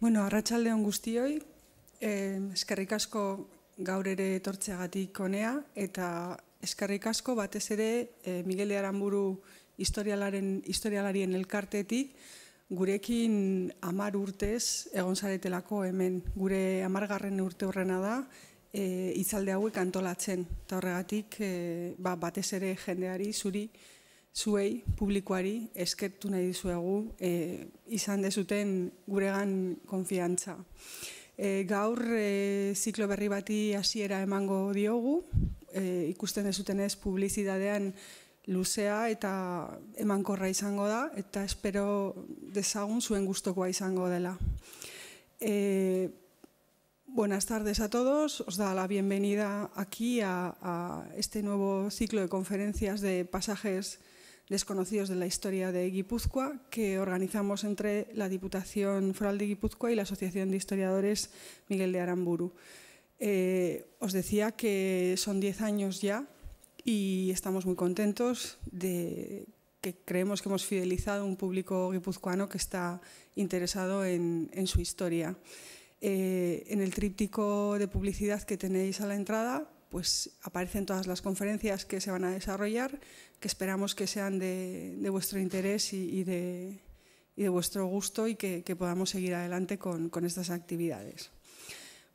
Bueno, arratsalde on guztioi. Eh, eskerrik asko gaur ere etortzeagatik honea eta eskerrik asko batez ere eh, Miguel de Aramburu historialaren historialarien elkartetik gurekin amar urtez egon zaretelako hemen gure amargarren urte horrena da eh izalde hauek antolatzen eta horregatik e, ba, batez ere jendeari zuri zuei, publikoari, eskertu nahi dizuegu e, izan dezuten guregan confianza. Eh, gaur e, ziklo berri bati hasiera emango diogu, e, ikusten es publizidadean luzea eta emankorra izango da, eta espero dezagun zuen gustokoa izango dela. buenas tardes a todos, os da la bienvenida aquí a, a este nuevo ciclo de conferencias de pasajes desconocidos de la historia de Guipúzcoa que organizamos entre la Diputación Foral de Guipúzcoa y la Asociación de Historiadores Miguel de Aramburu. Eh, os decía que son 10 años ya y estamos muy contentos de que creemos que hemos fidelizado un público guipuzcoano que está interesado en, su historia. Eh, en el tríptico de publicidad que tenéis a la entrada pues aparecen todas las conferencias que se van a desarrollar, que esperamos que sean de, vuestro interés y, de, vuestro gusto y que, podamos seguir adelante con, estas actividades.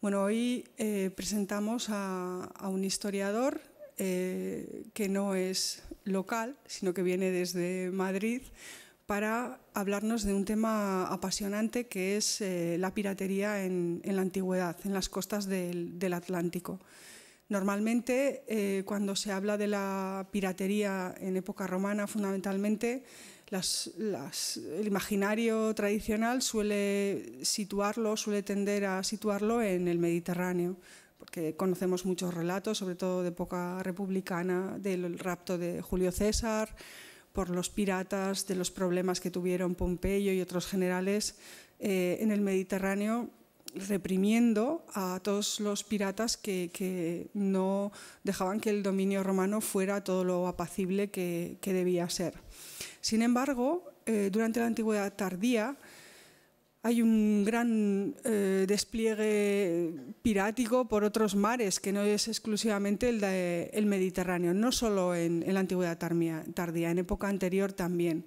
Bueno, hoy eh, presentamos a, un historiador eh, que no es local, sino que viene desde Madrid para hablarnos de un tema apasionante que es eh, la piratería en, la antigüedad, en las costas del Atlántico. Normalmente, eh, cuando se habla de la piratería en época romana, fundamentalmente, el imaginario tradicional suele situarlo, suele tender a situarlo en el Mediterráneo, porque conocemos muchos relatos, sobre todo de época republicana, del rapto de Julio César por los piratas, de los problemas que tuvieron Pompeyo y otros generales eh, en el Mediterráneo reprimiendo a todos los piratas que, no dejaban que el dominio romano fuera todo lo apacible que, debía ser. Sin embargo, eh, durante la antigüedad tardía hay un gran eh, despliegue pirático por otros mares, que no es exclusivamente el, Mediterráneo, no solo en, en la antigüedad tardía, en época anterior también.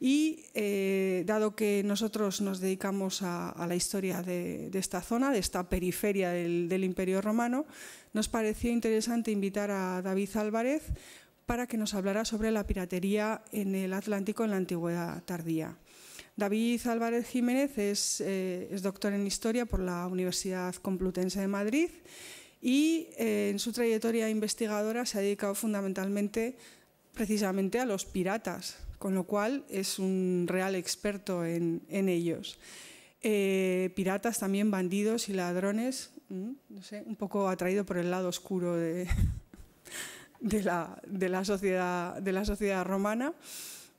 Y eh, dado que nosotros nos dedicamos a, la historia de, esta zona, de esta periferia del, Imperio Romano, nos pareció interesante invitar a David Álvarez para que nos hablara sobre la piratería en el Atlántico en la antigüedad tardía. David Álvarez Jiménez es, eh, doctor en Historia por la Universidad Complutense de Madrid y eh, en su trayectoria investigadora se ha dedicado fundamentalmente precisamente a los piratas, con lo cual es un real experto en, ellos. Eh, piratas, también bandidos y ladrones, mm, no sé, un poco atraído por el lado oscuro de, la, sociedad, romana.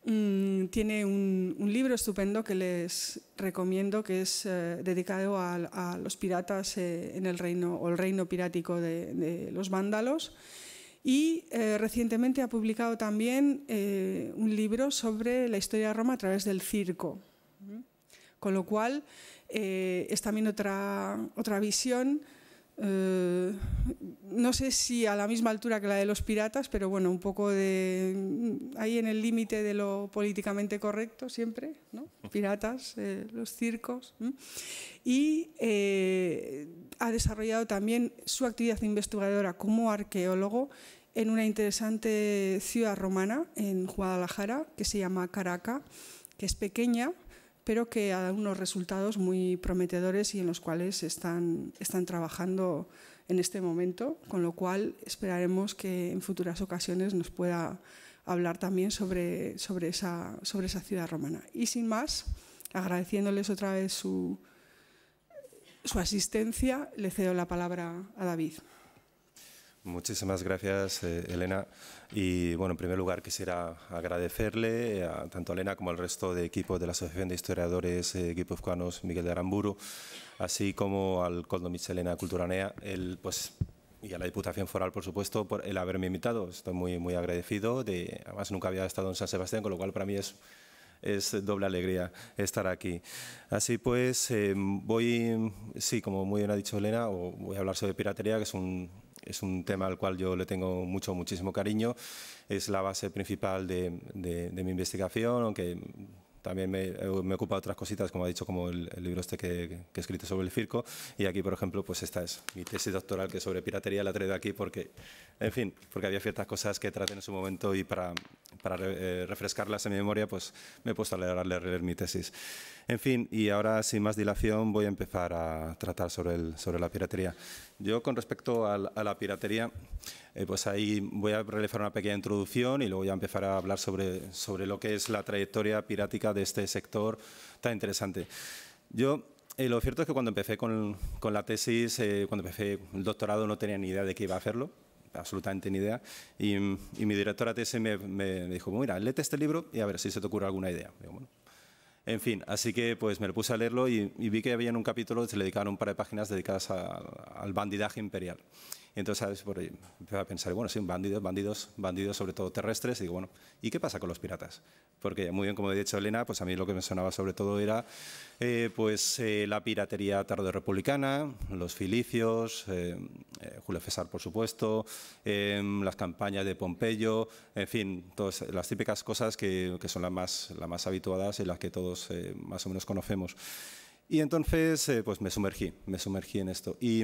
Mm, tiene un, libro estupendo que les recomiendo que es eh, dedicado a, los piratas eh, en el o el reino pirático de, los vándalos y eh, recientemente ha publicado también eh, un libro sobre la historia de Roma a través del circo. Con lo cual, eh, es también otra, otra visión eh, no sé si a la misma altura que la de los piratas, pero bueno, un poco de mm, ahí en el límite de lo políticamente correcto siempre, ¿no? Piratas, eh, los circos. Y eh, ha desarrollado también su actividad investigadora como arqueólogo en una interesante ciudad romana en Guadalajara que se llama Caraca, que es pequeña, pero que ha dado unos resultados muy prometedores y en los cuales están, trabajando en este momento, con lo cual esperaremos que en futuras ocasiones nos pueda hablar también sobre, esa, ciudad romana. Y sin más, agradeciéndoles otra vez su asistencia, le cedo la palabra a David. Muchísimas gracias, eh, Elena. Y bueno, en primer lugar quisiera agradecerle a tanto a Elena como al resto de equipos de la Asociación de Historiadores eh, Guipuzcoanos Miguel de Aramburu, así como al Coldomich Elena Culturanea, el, pues, y a la Diputación Foral, por supuesto, por el haberme invitado. Estoy muy, muy agradecido. De, además, nunca había estado en San Sebastián, con lo cual para mí es es doble alegría estar aquí. Así pues, eh, voy, sí, como muy bien ha dicho Elena, voy a hablar sobre piratería, que es un, es un tema al cual yo le tengo mucho, muchísimo cariño. Es la base principal de, de, mi investigación, aunque también me, me, ocupa otras cositas, como ha dicho, como el, libro este que, que, he escrito sobre el circo. Y aquí, por ejemplo, pues esta es mi tesis doctoral, que sobre piratería la traigo aquí porque, en fin, porque había ciertas cosas que traté en su momento y para para eh, refrescarlas en mi memoria, pues me he puesto a leer, a leer, mi tesis. En fin, y ahora sin más dilación voy a empezar a tratar sobre, el, sobre la piratería. Yo con respecto a, la piratería, eh, pues ahí voy a realizar una pequeña introducción y luego ya empezar a hablar sobre, sobre lo que es la trayectoria pirática de este sector tan interesante. Yo eh, lo cierto es que cuando empecé con, con la tesis, cuando empecé el doctorado, no tenía ni idea de que iba a hacerlo absolutamente ni idea. Y, mi directora TS me, dijo, mira, léete este libro y a ver si se te ocurre alguna idea. Digo, bueno. En fin, así que pues me lo puse a leerlo y, vi que había en un capítulo se le dedicaron un par de páginas dedicadas al bandidaje imperial. Entonces, ¿sabes? Por ahí, empezaba a pensar, bueno, sí, bandidos, bandidos, bandidos, sobre todo terrestres. Y digo, bueno, ¿y qué pasa con los piratas? Porque, muy bien, como he dicho Elena, pues a mí lo que me sonaba sobre todo era eh, pues eh, la piratería tarde republicana los filicios, eh, Julio César, por supuesto, las campañas de Pompeyo, en fin, todas las típicas cosas que, que son las más, las más habituadas y las que todos más o menos conocemos. Y entonces eh, pues me sumergí, me sumergí en esto. Y,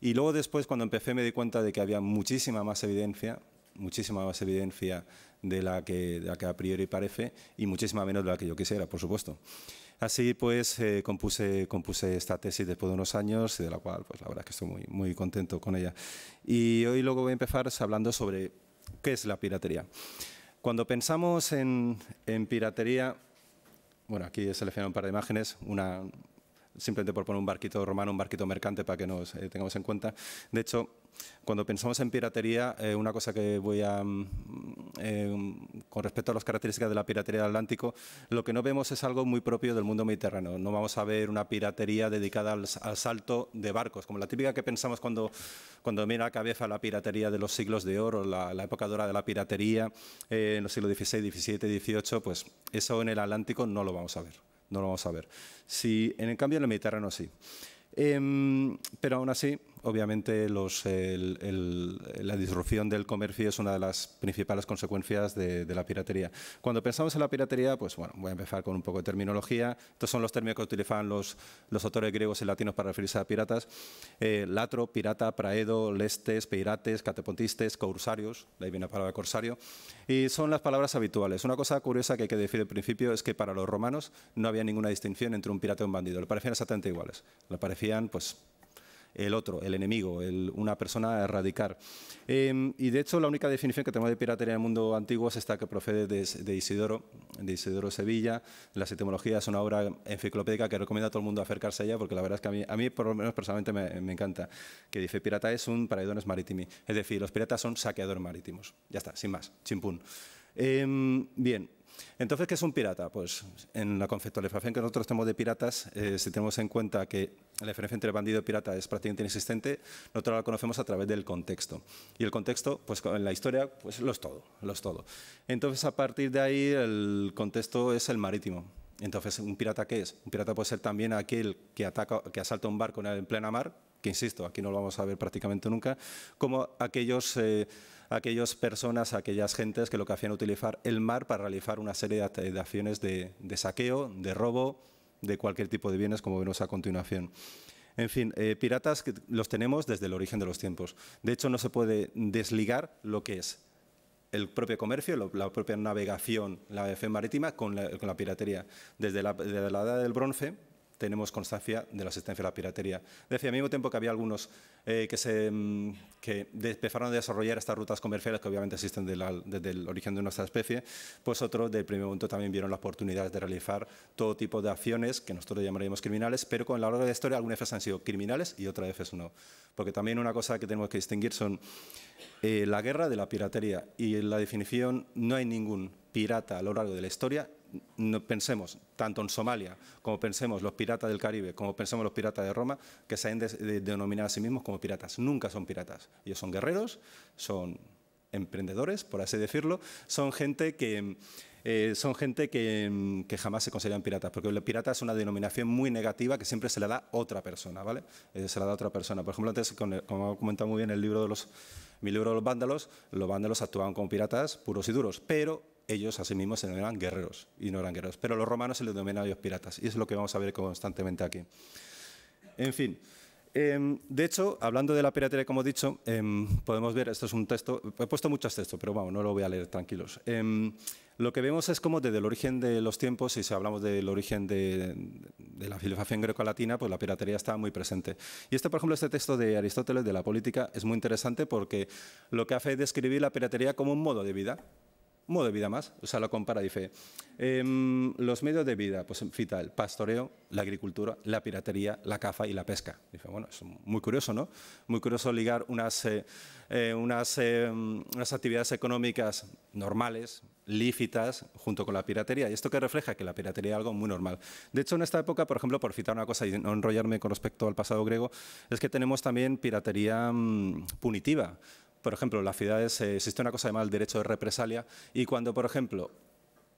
y, luego después cuando empecé me di cuenta de que había muchísima más evidencia, muchísima más evidencia de la que, a priori parece y muchísima menos de la que yo quisiera, por supuesto. Así pues eh, compuse, compuse esta tesis después de unos años, de la cual pues la verdad es que estoy muy, muy contento con ella. Y hoy luego voy a empezar hablando sobre qué es la piratería. Cuando pensamos en, en piratería, bueno, aquí he seleccionado un par de imágenes, una, simplemente por poner un barquito romano, un barquito mercante para que nos eh, tengamos en cuenta. De hecho, cuando pensamos en piratería, eh, una cosa que voy a... Mm, em, con respecto a las características de la piratería del Atlántico, lo que no vemos es algo muy propio del mundo mediterráneo. No vamos a ver una piratería dedicada al, salto de barcos, como la típica que pensamos cuando, cuando mira a la cabeza la piratería de los siglos de oro, la, época dorada de la piratería, eh, en los siglos XVI, XVII, XVIII, pues eso en el Atlántico no lo vamos a ver no lo vamos a ver. Si, en el cambio, en el Mediterráneo sí. Em, pero aún así, obviamente la disrupción del comercio es una de las principales consecuencias de, la piratería. Cuando pensamos en la piratería, pues bueno, voy a empezar con un poco de terminología. Estos son los términos que utilizaban los, autores griegos y latinos para referirse a piratas. Eh, latro, pirata, praedo, lestes, peirates, catepontistes, corsarios, de ahí viene la palabra corsario, y son las palabras habituales. Una cosa curiosa que hay que decir al principio es que para los romanos no había ninguna distinción entre un pirata y un bandido, le parecían exactamente iguales. Le parecían, pues, el otro, el enemigo, el, una persona a erradicar. Em, y de hecho la única definición que tengo de piratería en el mundo antiguo es esta que procede de, de Isidoro, de Isidoro Sevilla. Las etimologías es una obra enciclopédica que recomienda a todo el mundo acercarse a ella porque la verdad es que a mí, a mí por lo menos personalmente me, encanta, que dice pirata es un paraidones marítimi, es decir, los piratas son saqueadores marítimos. Ya está, sin más, chimpún. Eh, em, bien, entonces, ¿qué es un pirata? Pues en la conceptualización que nosotros tenemos de piratas, eh, si tenemos en cuenta que la diferencia entre bandido y pirata es prácticamente inexistente, nosotros la conocemos a través del contexto. Y el contexto, pues en la historia, pues lo es todo, lo todo. Entonces, a partir de ahí, el contexto es el marítimo. Entonces, ¿un pirata qué es? Un pirata puede ser también aquel que, ataca, que asalta un barco en plena mar, que insisto, aquí no lo vamos a ver prácticamente nunca, como aquellos... Eh, aquellas personas, aquellas gentes que lo que hacían utilizar el mar para realizar una serie de acciones de, saqueo, de robo, de cualquier tipo de bienes, como vemos a continuación. En fin, eh, piratas los tenemos desde el origen de los tiempos. De hecho, no se puede desligar lo que es el propio comercio, la propia navegación, la fe marítima con la, piratería. desde la edad del bronce, tenemos constancia de la existencia de la piratería. decía al mismo tiempo que había algunos eh, que, se, mm, que empezaron a desarrollar estas rutas comerciales que obviamente existen desde el origen de nuestra especie, pues otros del primer punto también vieron la oportunidad de realizar todo tipo de acciones que nosotros llamaríamos criminales, pero con la larga de la historia algunas veces han sido criminales y otras veces no. Porque también una cosa que tenemos que distinguir son eh, la guerra de la piratería y en la definición no hay ningún pirata a lo largo de la historia no pensemos tanto en Somalia como pensemos los piratas del Caribe, como pensemos los piratas de Roma, que se han denominado a sí mismos como piratas. Nunca son piratas. Ellos son guerreros, son emprendedores, por así decirlo, son gente que... Eh, son gente que, jamás se consideran piratas, porque el pirata es una denominación muy negativa que siempre se la da otra persona, ¿vale? Eh, se la da otra persona. Por ejemplo, antes, como ha comentado muy bien el libro de los, mi libro de los vándalos, los vándalos actuaban como piratas puros y duros, pero ellos a sí mismos se denominaban guerreros y no eran guerreros, pero los romanos se les denominaban ellos piratas y es lo que vamos a ver constantemente aquí. En fin, em, de hecho, hablando de la piratería, como he dicho, em, podemos ver, esto es un texto, he puesto muchos textos, pero vamos, no lo voy a leer, tranquilos. Em, lo que vemos es como desde el origen de los tiempos, y si hablamos del origen de, de la en greco-latina, pues la piratería estaba muy presente. Y este, por ejemplo, este texto de Aristóteles de la política es muy interesante porque lo que hace es describir la piratería como un modo de vida, modo de vida más, o sea, lo compara, dice, em, los medios de vida, pues cita el pastoreo, la agricultura, la piratería, la caza y la pesca. Dice, bueno, es muy curioso, ¿no? Muy curioso ligar unas, eh, eh, unas, em, unas actividades económicas normales, lícitas, junto con la piratería. Y esto que refleja que la piratería es algo muy normal. De hecho, en esta época, por ejemplo, por citar una cosa y no enrollarme con respecto al pasado griego, es que tenemos también piratería mm, punitiva por ejemplo, en las ciudades eh, existe una cosa llamada el derecho de represalia y cuando, por ejemplo,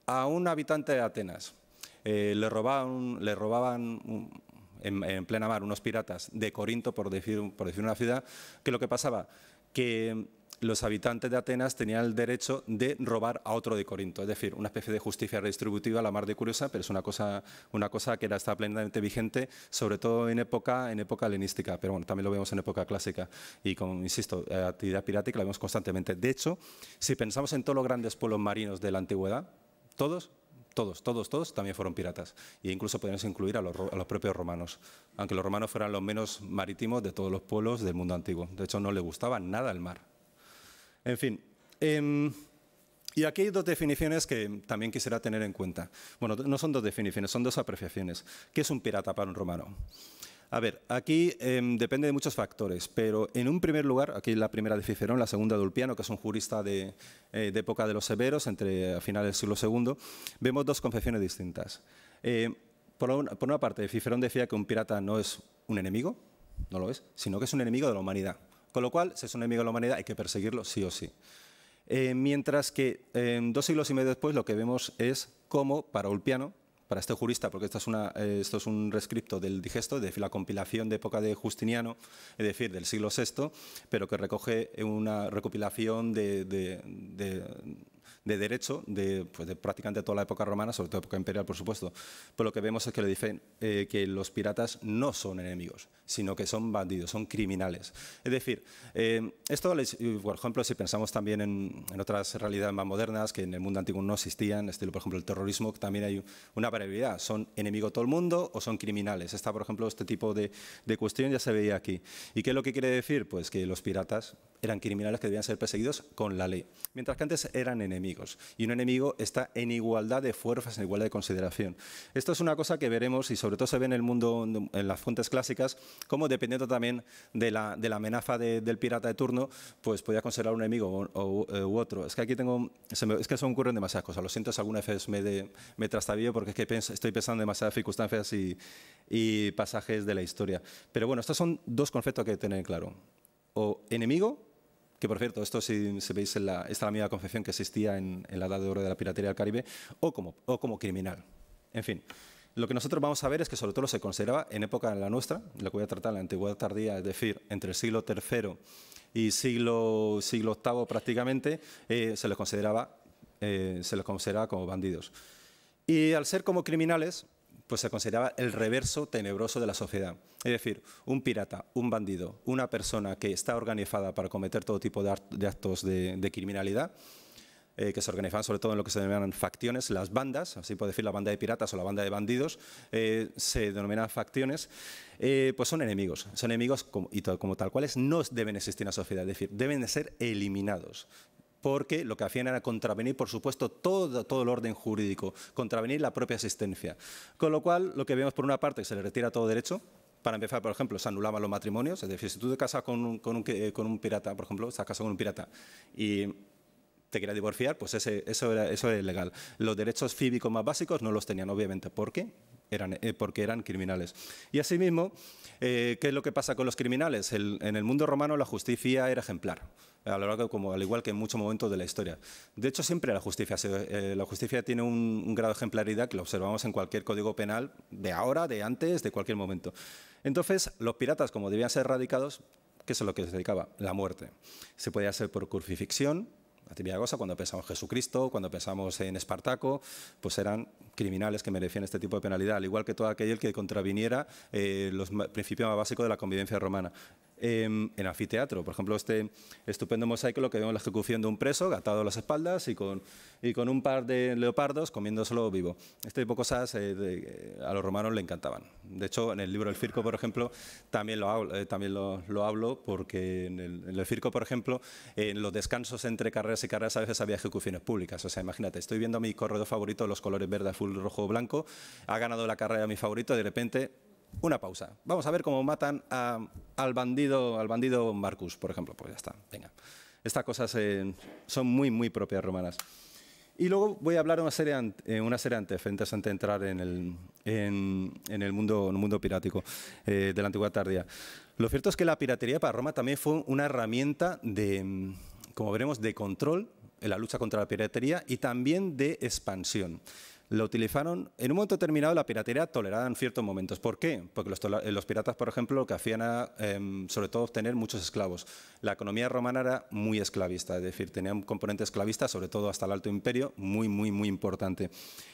a un habitante de Atenas eh, le robaban, en, plena mar unos piratas de Corinto, por decir, por decir una ciudad, que lo que pasaba, que los habitantes de Atenas tenían el derecho de robar a otro de Corinto, es decir, una especie de justicia redistributiva, a la mar de curiosa, pero es una cosa, que era, está plenamente vigente, sobre todo en época, en helenística, pero bueno, también lo vemos en época clásica y como insisto, eh, actividad pirática la vemos constantemente. De hecho, si pensamos en todos los grandes pueblos marinos de la antigüedad, todos todos, todos, todos también fueron piratas. E incluso podemos incluir a los, a los, propios romanos, aunque los romanos fueran los menos marítimos de todos los pueblos del mundo antiguo. De hecho, no les gustaba nada el mar. En fin. Em, y aquí hay dos definiciones que también quisiera tener en cuenta. Bueno, no son dos definiciones, son dos apreciaciones. ¿Qué es un pirata para un romano? A ver, aquí em, depende de muchos factores, pero en un primer lugar, aquí la primera de Cicerón, la segunda de Ulpiano, que es un jurista eh, de, época de los severos, entre a eh, finales del siglo II, vemos dos concepciones distintas. Eh, por, una, por una parte, Cicerón decía que un pirata no es un enemigo, no lo es, sino que es un enemigo de la humanidad. Con lo cual, si es un enemigo de la humanidad, hay que perseguirlo sí o sí. Eh, mientras que eh, dos siglos y medio después lo que vemos es cómo para Ulpiano, para este jurista, porque esto es, una, eh, esto es un rescripto del digesto, de la compilación de época de Justiniano, es decir, del siglo VI, pero que recoge una recopilación de de derecho de, pues, de prácticamente toda la época romana, sobre todo época imperial, por supuesto. Pero lo que vemos es que, le dicen eh, que los piratas no son enemigos, sino que son bandidos, son criminales. Es decir, eh, esto, por ejemplo, si pensamos también en, otras realidades más modernas que en el mundo antiguo no existían, por ejemplo, el terrorismo, también hay una variabilidad. ¿Son enemigo todo el mundo o son criminales? Está, por ejemplo, este tipo de, de cuestión ya se veía aquí. ¿Y qué es lo que quiere decir? Pues que los piratas eran criminales que debían ser perseguidos con la ley, mientras que antes eran enemigos. Y un enemigo está en igualdad de fuerzas, en igualdad de consideración. Esto es una cosa que veremos y sobre todo se ve en el mundo, en las fuentes clásicas, como dependiendo también de la, amenaza del pirata de turno, pues podía considerar un enemigo u otro. Es que aquí tengo, es que se me ocurren demasiadas cosas. Lo siento si alguna vez me, de, me porque estoy pensando en demasiadas circunstancias y, y pasajes de la historia. Pero bueno, estos son dos conceptos que hay que tener claro. O enemigo que por cierto, esto si, veis, en la, esta es la misma confección que existía en, la Edad de Oro de la Piratería del Caribe, o como, o como criminal. En fin, lo que nosotros vamos a ver es que sobre todo se consideraba en época en la nuestra, lo que voy a tratar la antigüedad tardía, es decir, entre el siglo III y siglo, siglo VIII prácticamente, eh, se, les consideraba, eh, se les consideraba como bandidos. Y al ser como criminales, pues se consideraba el reverso tenebroso de la sociedad. Es decir, un pirata, un bandido, una persona que está organizada para cometer todo tipo de actos de, criminalidad, eh, que se organizaban sobre todo en lo que se denominan facciones, las bandas, así puede decir la banda de piratas o la banda de bandidos, eh, se denominan facciones, eh, pues son enemigos, son enemigos como, y como tal cuales no deben existir en la sociedad, es decir, deben de ser eliminados porque lo que hacían era contravenir, por supuesto, todo, el orden jurídico, contravenir la propia existencia. Con lo cual, lo que vemos por una parte, que se le retira todo derecho, para empezar, por ejemplo, se anulaban los matrimonios. Es decir, si tú te casas con un, con un, eh, pirata, por ejemplo, estás casado con un pirata y te quieres divorciar, pues eso, era, eso ilegal. Los derechos cívicos más básicos no los tenían, obviamente. Eran, eh, porque eran criminales. Y asimismo, eh, ¿qué es lo que pasa con los criminales? en el mundo romano la justicia era ejemplar a lo largo, como, al igual que en muchos momentos de la historia. De hecho, siempre la justicia, eh, la justicia tiene un, grado de ejemplaridad que lo observamos en cualquier código penal, de ahora, de antes, de cualquier momento. Entonces, los piratas, como debían ser erradicados, ¿qué es lo que se dedicaba? La muerte. Se podía hacer por crucifixión, la típica cosa, cuando pensamos en Jesucristo, cuando pensamos en Espartaco, pues eran criminales que merecían este tipo de penalidad, al igual que todo aquel que contraviniera eh, los principios más básicos de la convivencia romana. Em, en anfiteatro. Por ejemplo, este estupendo mosaico que vemos la ejecución de un preso, gatado a las espaldas y con, con un par de leopardos comiéndoselo vivo. Este tipo de cosas eh, eh, a los romanos le encantaban. De hecho, en el libro El Circo, por ejemplo, también lo hablo, eh, también lo, hablo porque en el, en Circo, por ejemplo, en los descansos entre carreras y carreras a veces había ejecuciones públicas. O sea, imagínate, estoy viendo a mi corredor favorito los colores verde, azul, rojo, blanco, ha ganado la carrera mi favorito, de repente una pausa. Vamos a ver cómo matan al, bandido, al bandido Marcus, por ejemplo. Pues ya está, venga. Estas cosas eh, son muy, muy propias romanas. Y luego voy a hablar de una serie, ante, eh, una antes de entrar en el, mundo, pirático eh, de la antigua tardía. Lo cierto es que la piratería para Roma también fue una herramienta de, como veremos, de control en la lucha contra la piratería y también de expansión. Lo utilizaron en un momento determinado la piratería tolerada en ciertos momentos. ¿Por qué? Porque los, eh, piratas, por ejemplo, lo que hacían era em, sobre todo obtener muchos esclavos. La economía romana era muy esclavista, es decir, tenía un componente esclavista, sobre todo hasta el Alto Imperio, muy, muy, muy importante.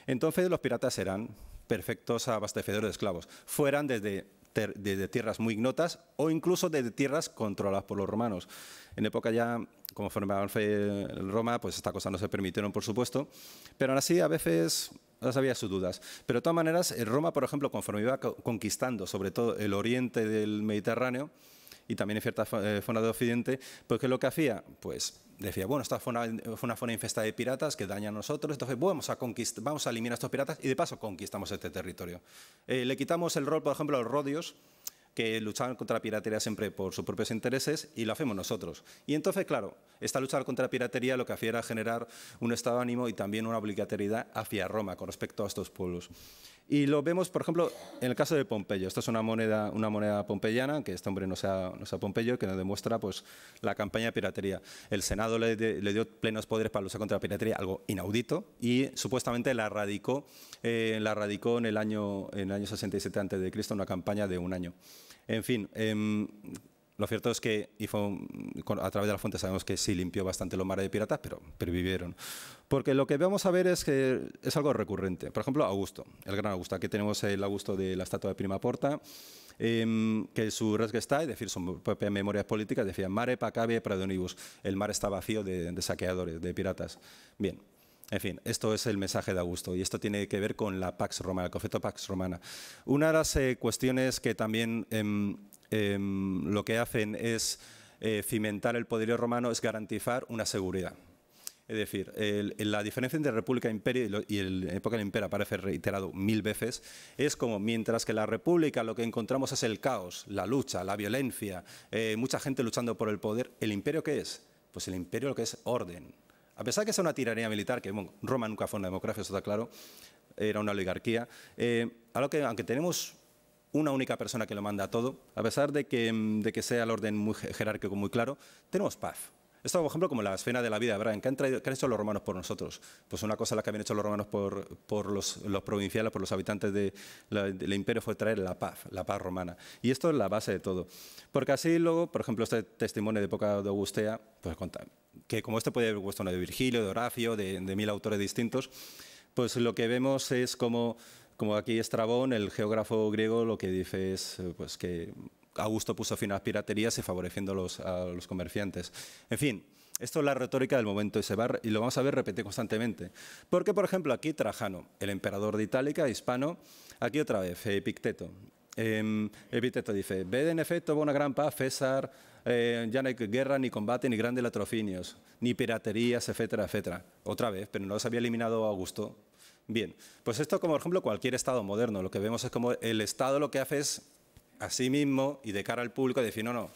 Entonces los piratas eran perfectos abastecedores de esclavos. Fueran desde de tierras muy ignotas o incluso de tierras controladas por los romanos. En época ya, conforme en Roma, pues estas cosas no se permitieron, por supuesto, pero aún así a veces había sus dudas. Pero de todas maneras, Roma, por ejemplo, conforme iba conquistando sobre todo el oriente del Mediterráneo, y también en cierta eh, zona de Occidente, pues lo que hacía? Pues decía, bueno, esta fue una, fue una zona infestada de piratas que daña a nosotros, entonces vamos, a conquistar, vamos a eliminar a estos piratas y de paso conquistamos este territorio. Eh, le quitamos el rol, por ejemplo, a los rodios, que luchaban contra la piratería siempre por sus propios intereses y lo hacemos nosotros. Y entonces, claro, esta lucha contra la piratería lo que hacía era generar un estado de ánimo y también una obligatoriedad hacia Roma con respecto a estos pueblos. Y lo vemos, por ejemplo, en el caso de Pompeyo. Esta es una moneda, una moneda pompeyana, que este hombre no sea, no sea Pompeyo, que nos demuestra pues, la campaña de piratería. El Senado le, dio plenos poderes para luchar contra la piratería, algo inaudito, y supuestamente la radicó, eh, la radicó en, el año, en año 67 a.C., una campaña de un año. En fin, em, lo cierto es que a través de la fuente sabemos que sí limpió bastante los mares de piratas, pero pervivieron. Porque lo que vamos a ver es que es algo recurrente. Por ejemplo, Augusto, el gran Augusto. Aquí tenemos el Augusto de la estatua de Prima Porta, em, que su resguesta es decir, son propias memorias políticas, decía mare pacabe praedonibus. El mar está vacío de, saqueadores, de piratas. Bien, en fin, esto es el mensaje de Augusto y esto tiene que ver con la Pax Romana, el concepto Pax Romana. Una de las eh, cuestiones que también em, Em, lo que hacen es eh, cimentar el poderío romano, es garantizar una seguridad. Es decir, la diferencia entre República e Imperio y, el, la época del Imperio aparece reiterado mil veces, es como mientras que la República lo que encontramos es el caos, la lucha, la violencia, eh, mucha gente luchando por el poder, ¿el Imperio qué es? Pues el Imperio lo que es orden. A pesar de que sea una tiranía militar, que bueno, Roma nunca fue una democracia, eso está claro, era una oligarquía, eh, algo que aunque tenemos una única persona que lo manda a todo, a pesar de que, mm, de que sea el orden muy jerárquico muy claro, tenemos paz. Esto, por ejemplo, como la escena de la vida, ¿verdad? ¿Qué han, traído, ¿Qué hecho los romanos por nosotros? Pues una cosa la que habían hecho los romanos por, por los, provinciales, por los habitantes de del imperio, fue traer la paz, la paz romana. Y esto es la base de todo. Porque así luego, por ejemplo, este testimonio de época de Augustea, pues que como este puede haber gustado de Virgilio, de Horacio, de mil autores distintos, pues lo que vemos es como como aquí Estrabón, el geógrafo griego, lo que dice es eh, pues, que Augusto puso fin a las piraterías y favoreciendo a los comerciantes. En fin, esto es la retórica del momento y, y lo vamos a ver repetir constantemente. Porque, por ejemplo, aquí Trajano, el emperador de Itálica, hispano, aquí otra vez, Epicteto. Em, Epicteto dice, ve en efecto una gran paz, César, eh, ya no hay guerra, ni combate, ni grandes latrofinios, ni piraterías, etcétera, etcétera. Otra vez, pero no los había eliminado Augusto, Bien, pues esto como por ejemplo cualquier Estado moderno, lo que vemos es como el Estado lo que hace es a sí mismo y de cara al público decir, no, no,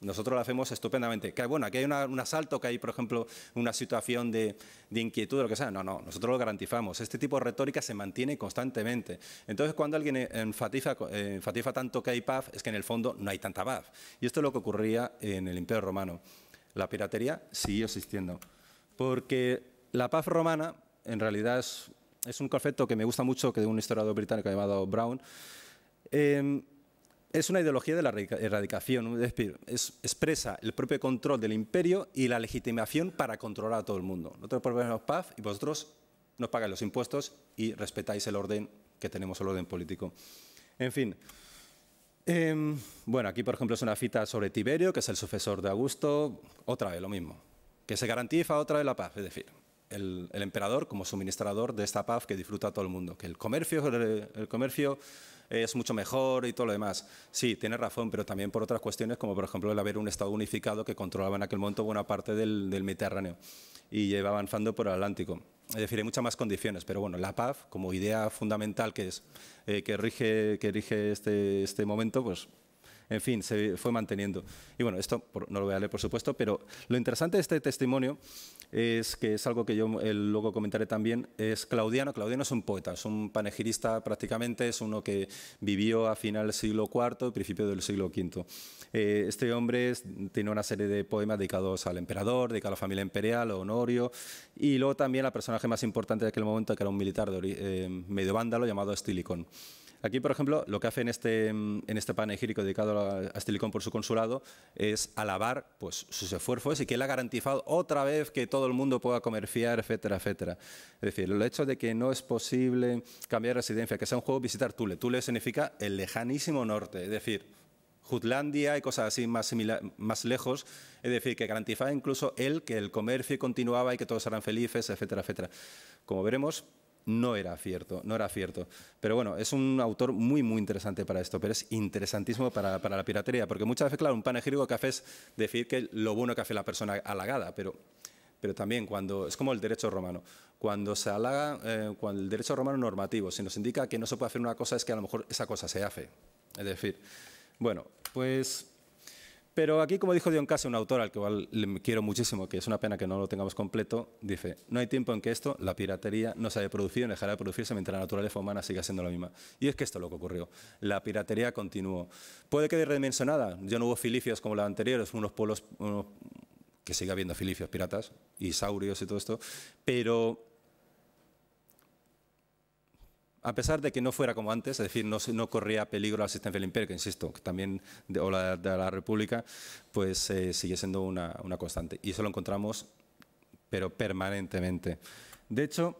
nosotros lo hacemos estupendamente. Que, bueno, aquí hay un asalto, que hay, por ejemplo, una situación de, inquietud o lo que sea. No, no, nosotros lo garantizamos. Este tipo de retórica se mantiene constantemente. Entonces, cuando alguien enfatiza, enfatiza tanto que hay paz, es que en el fondo no hay tanta paz. Y esto es lo que ocurría en el Imperio Romano. La piratería siguió existiendo. Porque la paz romana, en realidad, es es un concepto que me gusta mucho, que de un historiador británico llamado Brown. Em, es una ideología de la erradicación, es decir, expresa el propio control del imperio y la legitimación para controlar a todo el mundo. Nosotros proponemos paz y vosotros nos pagáis los impuestos y respetáis el orden que tenemos, el orden político. En fin. Em, bueno, aquí por ejemplo es una cita sobre Tiberio, que es el sucesor de Augusto, otra vez lo mismo, que se garantiza otra vez la paz, es decir, el, emperador como suministrador de esta paz que disfruta todo el mundo, que el comercio, el, comercio es mucho mejor y todo lo demás. Sí, tiene razón, pero también por otras cuestiones, como por ejemplo el haber un Estado unificado que controlaba en aquel momento buena parte del, Mediterráneo y lleva avanzando por el Atlántico. Es decir, hay muchas más condiciones, pero bueno, la paz como idea fundamental que es, eh, que rige, que rige este, este momento, pues en fin, se fue manteniendo. Y bueno, esto no lo voy a leer, por supuesto, pero lo interesante de este testimonio es que es algo que yo eh, luego comentaré también, es Claudiano. Claudiano es un poeta, es un panegirista prácticamente, es uno que vivió a final del siglo IV y principio del siglo V. Eh, este hombre tiene una serie de poemas dedicados al emperador, dedicados a la familia imperial, a Honorio, y luego también al personaje más importante de aquel momento, que era un militar de eh, medio vándalo llamado Estilicón. Aquí, por ejemplo, lo que hace este, mm, en este, en este panegírico dedicado a Estilicón por su consulado es alabar pues, sus esfuerzos y que él ha garantizado otra vez que todo el mundo pueda comerciar, etcétera, etcétera. Es decir, el hecho de que no es posible cambiar residencia, que sea un juego visitar Tule. Tule significa el lejanísimo norte, es decir, Jutlandia y cosas así más, más lejos, es decir, que garantizaba incluso él que el comercio continuaba y que todos eran felices, etcétera, etcétera. Como veremos, no era cierto, no era cierto. Pero bueno, es un autor muy, muy interesante para esto, pero es interesantísimo para, la piratería, porque muchas veces, claro, un panegírico que café es decir que lo bueno que hace la persona halagada, pero, pero también cuando, es como el derecho romano, cuando se halaga, eh, cuando el derecho romano normativo, si nos indica que no se puede hacer una cosa, es que a lo mejor esa cosa se hace. Es decir, bueno, pues pero aquí, como dijo Dion Case, un autor al que le quiero muchísimo, que es una pena que no lo tengamos completo, dice, no hay tiempo en que esto, la piratería, no se haya producido dejará de producirse mientras la naturaleza humana siga siendo la misma. Y es que esto es lo que ocurrió. La piratería continuó. Puede quedar redimensionada. Ya no hubo filicios como las anteriores, unos pueblos que sigue habiendo filicios piratas y saurios y todo esto, pero a pesar de que no fuera como antes, es decir, no, corría peligro la asistencia del imperio, que insisto, también, de, o la de la República, pues eh, sigue siendo una, constante. Y eso lo encontramos, pero permanentemente. De hecho,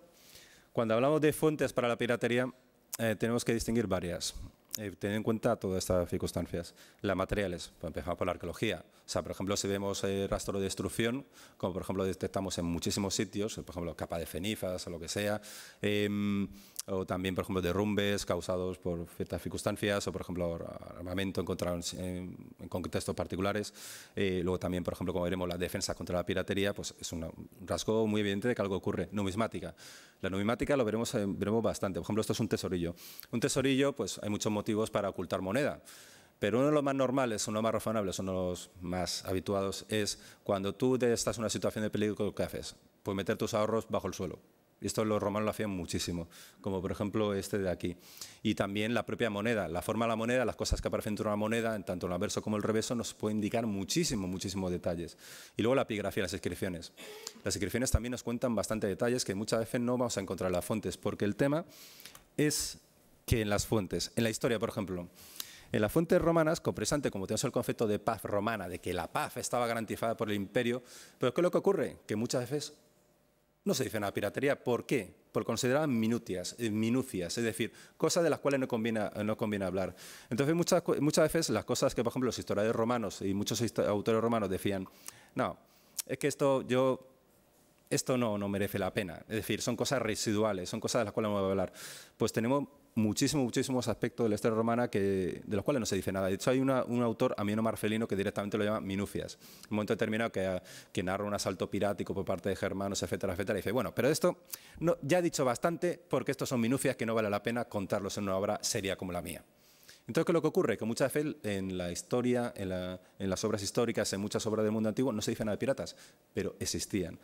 cuando hablamos de fuentes para la piratería, eh, tenemos que distinguir varias. Eh, teniendo en cuenta todas estas circunstancias. Las materiales, pues empezamos por la arqueología. O sea, por ejemplo, si vemos eh, rastro de destrucción, como por ejemplo detectamos en muchísimos sitios, por ejemplo, capa de fenifas o lo que sea, em, o también, por ejemplo, derrumbes causados por ciertas circunstancias, o por ejemplo, armamento encontrado en, contextos particulares. Eh, luego también, por ejemplo, como veremos, la defensa contra la piratería, pues es un rasgo muy evidente de que algo ocurre. Numismática. La numismática lo veremos, eh, veremos bastante. Por ejemplo, esto es un tesorillo. Un tesorillo, pues hay muchos motivos para ocultar moneda. Pero uno de los más normales, uno de los más razonables, uno de los más habituados es cuando tú estás en una situación de peligro, ¿qué haces? Pues meter tus ahorros bajo el suelo esto los romanos lo hacían muchísimo, como por ejemplo este de aquí. Y también la propia moneda, la forma de la moneda, las cosas que aparecen dentro de una moneda, en tanto el verso como el reverso, nos puede indicar muchísimo, muchísimos detalles. Y luego la epigrafía, las inscripciones. Las inscripciones también nos cuentan bastante detalles que muchas veces no vamos a encontrar en las fuentes, porque el tema es que en las fuentes, en la historia, por ejemplo, en las fuentes romanas, compresante, como tenemos el concepto de paz romana, de que la paz estaba garantizada por el imperio, pero ¿qué es lo que ocurre? Que muchas veces no se dice nada piratería. ¿Por qué? Porque consideraban minutias, eh, minucias, es decir, cosas de las cuales no conviene, no conviene hablar. Entonces, muchas, muchas veces las cosas que, por ejemplo, los historiadores romanos y muchos autores romanos decían, no, es que esto yo esto no, no merece la pena. Es decir, son cosas residuales, son cosas de las cuales no voy a hablar. Pues tenemos muchísimos, muchísimos aspectos de la historia romana que, de los cuales no se dice nada. De hecho, hay un autor, Amino Marfelino, que directamente lo llama minucias. En un momento determinado que, narra un asalto pirático por parte de germanos, etcétera, etcétera, y dice, bueno, pero esto no, ya he dicho bastante porque estos son minucias que no vale la pena contarlos en una obra seria como la mía. Entonces, ¿qué es lo que ocurre? Que muchas veces en la historia, en las obras históricas, en muchas obras del mundo antiguo, no se dice nada de piratas, pero existían.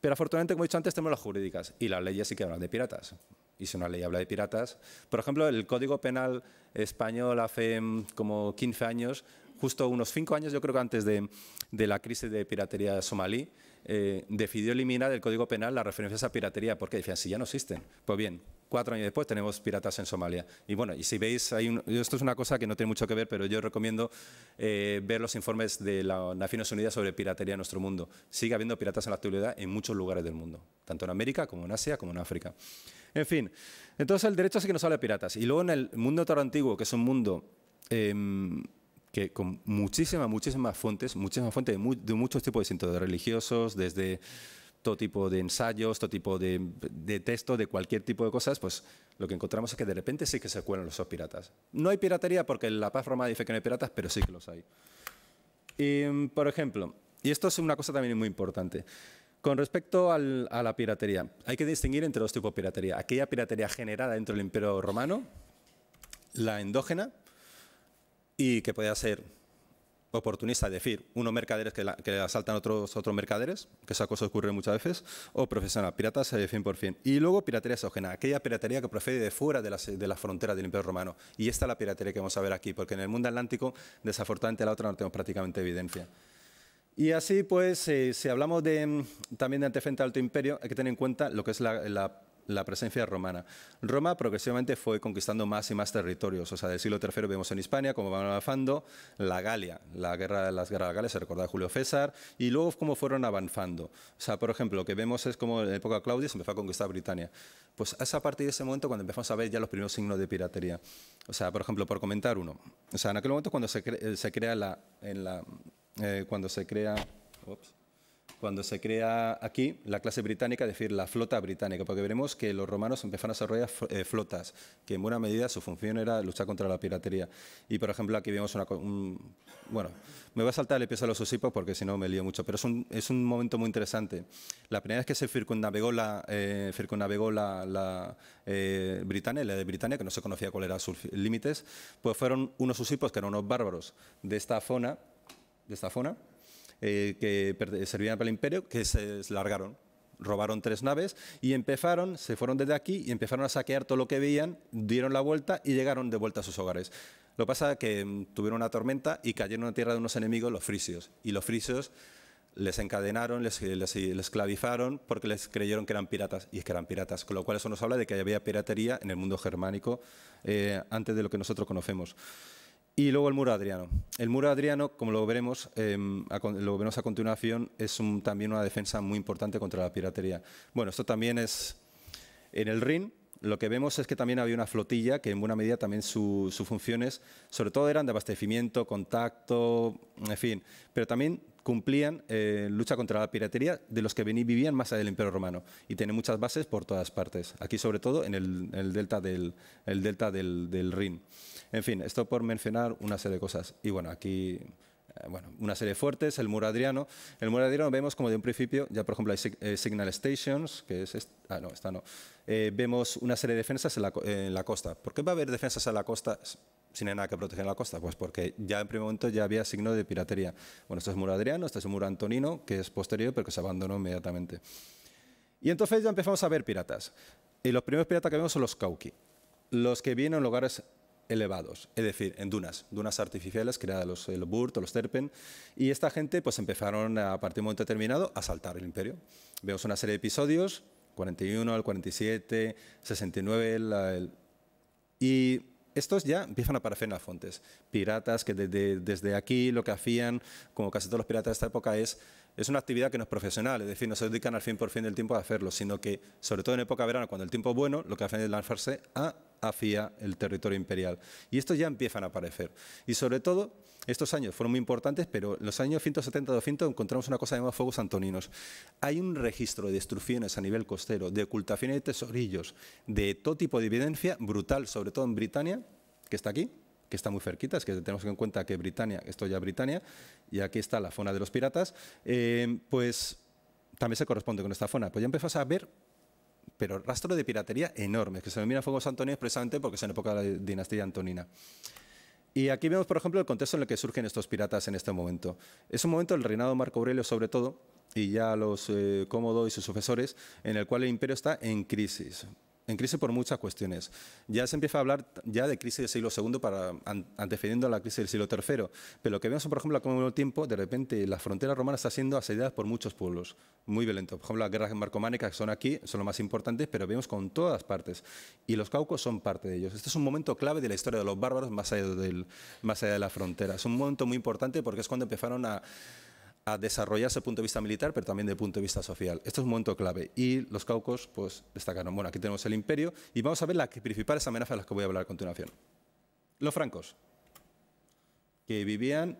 Pero afortunadamente, como he dicho antes, tenemos las jurídicas y las leyes sí que hablan de piratas. Y si una ley habla de piratas, por ejemplo, el Código Penal español hace mm, como 15 años, justo unos 5 años, yo creo que antes de, la crisis de piratería somalí, eh, decidió eliminar del Código Penal las referencias a piratería, porque decían, si ya no existen. Pues bien, cuatro años después tenemos piratas en Somalia. Y bueno, y si veis, hay esto es una cosa que no tiene mucho que ver, pero yo recomiendo eh, ver los informes de las Naciones Unidas sobre piratería en nuestro mundo. Sigue habiendo piratas en la actualidad en muchos lugares del mundo, tanto en América como en Asia como en África. En fin, entonces el derecho sí que nos habla de piratas. Y luego en el mundo toro antiguo, que es un mundo... Em, que con muchísimas, muchísimas fuentes, muchísimas fuentes de, de muchos tipos distintos, de religiosos, desde todo tipo de ensayos, todo tipo de, texto, de cualquier tipo de cosas, pues lo que encontramos es que de repente sí que se cuelan los piratas. No hay piratería porque la paz romana dice que no hay piratas, pero sí que los hay. Y, por ejemplo, y esto es una cosa también muy importante. Con respecto a la piratería, hay que distinguir entre dos tipos de piratería. Aquella piratería generada dentro del Imperio Romano, la endógena, y que podía ser oportunista, es decir, unos mercaderes que, asaltan otros otros mercaderes, que esa cosa ocurre muchas veces, o profesional, piratas por fin. Y luego piratería exógena, aquella piratería que procede de fuera de las, de fronteras del Imperio Romano. Y esta es la piratería que vamos a ver aquí, porque en el mundo atlántico, desafortunadamente, la otra no tenemos prácticamente evidencia. Y así, pues, eh, si hablamos de, mm, también de antefrente alto imperio, hay que tener en cuenta lo que es la, la la presencia romana. Roma progresivamente fue conquistando más y más territorios, o sea, del siglo III vemos en Hispania cómo van avanzando, la Galia, la guerra, de las guerras de la se recuerda Julio César, y luego cómo fueron avanzando. O sea, por ejemplo, lo que vemos es como en la época de Claudio se empezó a conquistar Britania. Pues es a partir de ese momento cuando empezamos a ver ya los primeros signos de piratería. O sea, por ejemplo, por comentar uno, o sea, en aquel momento cuando se, eh, crea la, eh, cuando se crea, cuando se crea aquí la clase británica, es decir, la flota británica, porque veremos que los romanos empezaron a desarrollar eh, flotas, que en buena medida su función era luchar contra la piratería. Y, por ejemplo, aquí vemos una... bueno, me voy a saltar el pie de los osipos porque si no me lío mucho, pero es un, es un momento muy interesante. La primera vez que se circunnavegó la, eh, la, la eh, Britania, la de Britania, que no se conocía cuáles eran sus límites, pues fueron unos usipos que eran unos bárbaros de esta zona, de esta zona, eh, que eh, servían para el imperio, que se largaron robaron tres naves y empezaron, se fueron desde aquí y empezaron a saquear todo lo que veían, dieron la vuelta y llegaron de vuelta a sus hogares. Lo que pasa es que mm, tuvieron una tormenta y cayeron a tierra de unos enemigos, los frisios. Y los frisios les encadenaron, eh, les, esclavizaron porque les creyeron que eran piratas y es que eran piratas, con lo cual eso nos habla de que había piratería en el mundo germánico antes de lo que nosotros conocemos. Y luego el muro adriano. El muro adriano, como lo veremos, em, a continuación, es también una defensa muy importante contra la piratería. Bueno, esto también es en el Rin. Lo que vemos es que también había una flotilla que en buena medida también sus funciones, sobre todo eran de abastecimiento, contacto, en fin, pero también cumplían eh, lucha contra la piratería de los que vivían más allá del Imperio Romano y tiene muchas bases por todas partes, aquí sobre todo en el, delta del, del Rin. En fin, esto por mencionar una serie de cosas. Y bueno, aquí eh, bueno, una serie fuerte es el muro adriano. El muro adriano vemos como de un principio, ya por ejemplo hay eh, Signal Stations, que es esta, ah, no, esta no. Eh, vemos una serie de defensas en la, costa. ¿Por qué va a haber defensas en la costa sin nada que proteger en la costa? Pues porque ya en primer momento ya había signo de piratería. Bueno, esto es muro adriano, este es el muro antonino, que es posterior, pero que se abandonó inmediatamente. Y entonces ya empezamos a ver piratas. Y los primeros piratas que vemos son los cauqui, los que vienen en lugares elevados, es decir, en dunas, dunas artificiales creadas los, los Burt o los Terpen, y esta gente pues empezaron a partir de un momento determinado a saltar el imperio. Vemos una serie de episodios, 41 al 47, 69, y estos ya empiezan a aparecer en las fuentes. Piratas que desde desde aquí lo que hacían, como casi todos los piratas de esta época, es es una actividad que no es profesional, es decir, no se dedican al fin por fin del tiempo a hacerlo, sino que, sobre todo en época de verano, cuando el tiempo es bueno, lo que hacen es lanzarse hacia el territorio imperial. Y estos ya empiezan a aparecer. Y sobre todo, estos años fueron muy importantes, pero en los años 170-200 encontramos una cosa llamada fuegos antoninos. Hay un registro de destrucciones a nivel costero, de ocultaciones de tesorillos, de todo tipo de evidencia brutal, sobre todo en Britania, que está aquí, que está muy cerquita, es que tenemos que en cuenta que Britania, esto ya Britania, y aquí está la zona de los piratas, eh, pues también se corresponde con esta zona. Pues ya empezás a ver, pero rastro de piratería enorme, que se denomina Fuegos Antonio, precisamente porque es en época de la dinastía antonina. Y aquí vemos, por ejemplo, el contexto en el que surgen estos piratas en este momento. Es un momento del reinado de Marco Aurelio, sobre todo, y ya los cómodos eh, Cómodo y sus sucesores, en el cual el imperio está en crisis en crisis por muchas cuestiones. Ya se empieza a hablar ya de crisis del siglo II para, antecediendo a la crisis del siglo III, pero lo que vemos, por ejemplo, como el tiempo, de repente la frontera romana está siendo asediada por muchos pueblos, muy violentos. Por ejemplo, las guerras marcománicas que son aquí son lo más importantes, pero vemos con todas partes. Y los caucos son parte de ellos. Este es un momento clave de la historia de los bárbaros más allá, del, más allá de la frontera. Es un momento muy importante porque es cuando empezaron a a desarrollarse desde el punto de vista militar, pero también desde el punto de vista social. Esto es un momento clave y los caucos pues, destacaron. Bueno, aquí tenemos el imperio y vamos a ver las principales amenazas de las que voy a hablar a continuación. Los francos, que vivían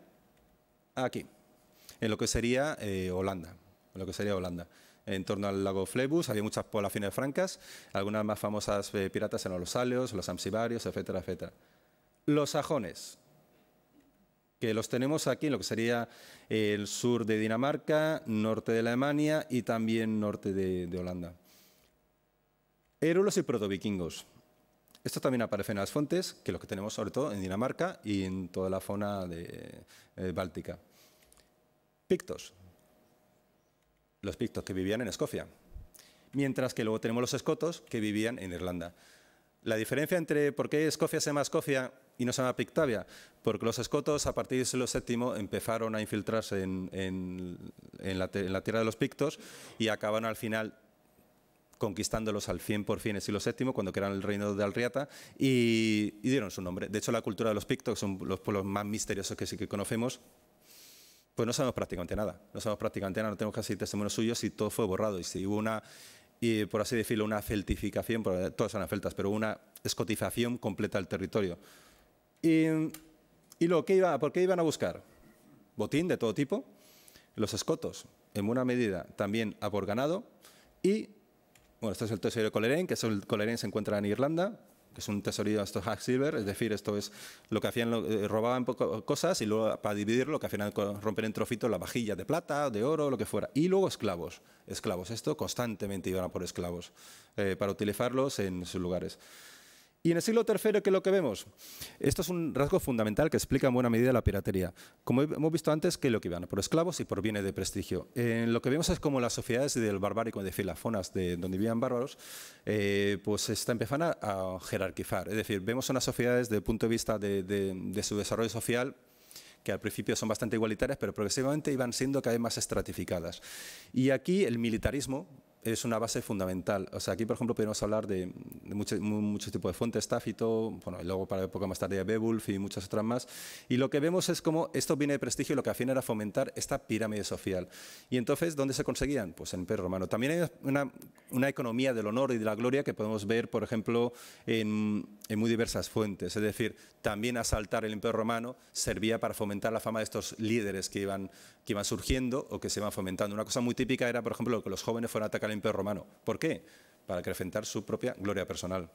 aquí, en lo que sería eh, Holanda, en lo que sería Holanda. En torno al lago Flebus había muchas poblaciones francas, algunas más famosas eh, piratas eran los Salios, los amsibarios, etcétera, etcétera. Los sajones, los tenemos aquí en lo que sería el sur de Dinamarca, norte de Alemania y también norte de, Holanda. Érulos y protovikingos. Estos también aparecen en las fuentes, que los que tenemos sobre todo en Dinamarca y en toda la zona de, eh, báltica. Pictos. Los pictos que vivían en Escocia. Mientras que luego tenemos los escotos que vivían en Irlanda. La diferencia entre por qué Escocia se llama Escocia y no se llama Pictavia, porque los escotos a partir del siglo VII empezaron a infiltrarse en, la, tierra de los pictos y acabaron al final conquistándolos al 100% en el siglo VII, cuando eran el reino de Alriata, y, dieron su nombre. De hecho, la cultura de los pictos, son los pueblos más misteriosos que sí que conocemos, pues no sabemos prácticamente nada. No sabemos prácticamente nada, no tenemos casi testimonios suyos y todo fue borrado. Y si hubo una y, por así decirlo, una celtificación, todas son celtas, pero una escotización completa del territorio. Y, y luego, ¿qué iba, ¿por qué iban a buscar? Botín de todo tipo, los escotos, en buena medida, también a por ganado, y, bueno, esto es el de Coleraine, que es el Coleraine se encuentra en Irlanda, que es un tesorillo de estos hack es decir, esto es lo que hacían, eh, robaban poco, cosas y luego para dividirlo, que al final romper en trocitos la vajilla de plata, de oro, lo que fuera. Y luego esclavos, esclavos, esto constantemente iban por esclavos, eh, para utilizarlos en sus lugares. Y en el siglo III, ¿qué es lo que vemos? Esto es un rasgo fundamental que explica en buena medida la piratería. Como hemos visto antes, que lo que iban por esclavos y por bienes de prestigio. lo que vemos es como las sociedades del barbárico de Filafonas, de donde vivían bárbaros, eh, pues está empezando a, jerarquizar. Es decir, vemos unas sociedades desde el punto de vista de, de su desarrollo social que al principio son bastante igualitarias, pero progresivamente iban siendo cada vez más estratificadas. Y aquí el militarismo, es una base fundamental. O sea, aquí, por ejemplo, podemos hablar de, muchos tipos de fuentes, Tácito, bueno, y luego para la época más tarde de Beowulf y muchas otras más. Y lo que vemos es cómo esto viene de prestigio y lo que al era fomentar esta pirámide social. Y entonces, ¿dónde se conseguían? Pues en el Imperio Romano. También hay una, una, economía del honor y de la gloria que podemos ver, por ejemplo, en, muy diversas fuentes. Es decir, también asaltar el Imperio Romano servía para fomentar la fama de estos líderes que iban, que iban surgiendo o que se iban fomentando. Una cosa muy típica era, por ejemplo, que los jóvenes fueron a atacar Imperio Romano. ¿Por qué? Para acrecentar su propia gloria personal.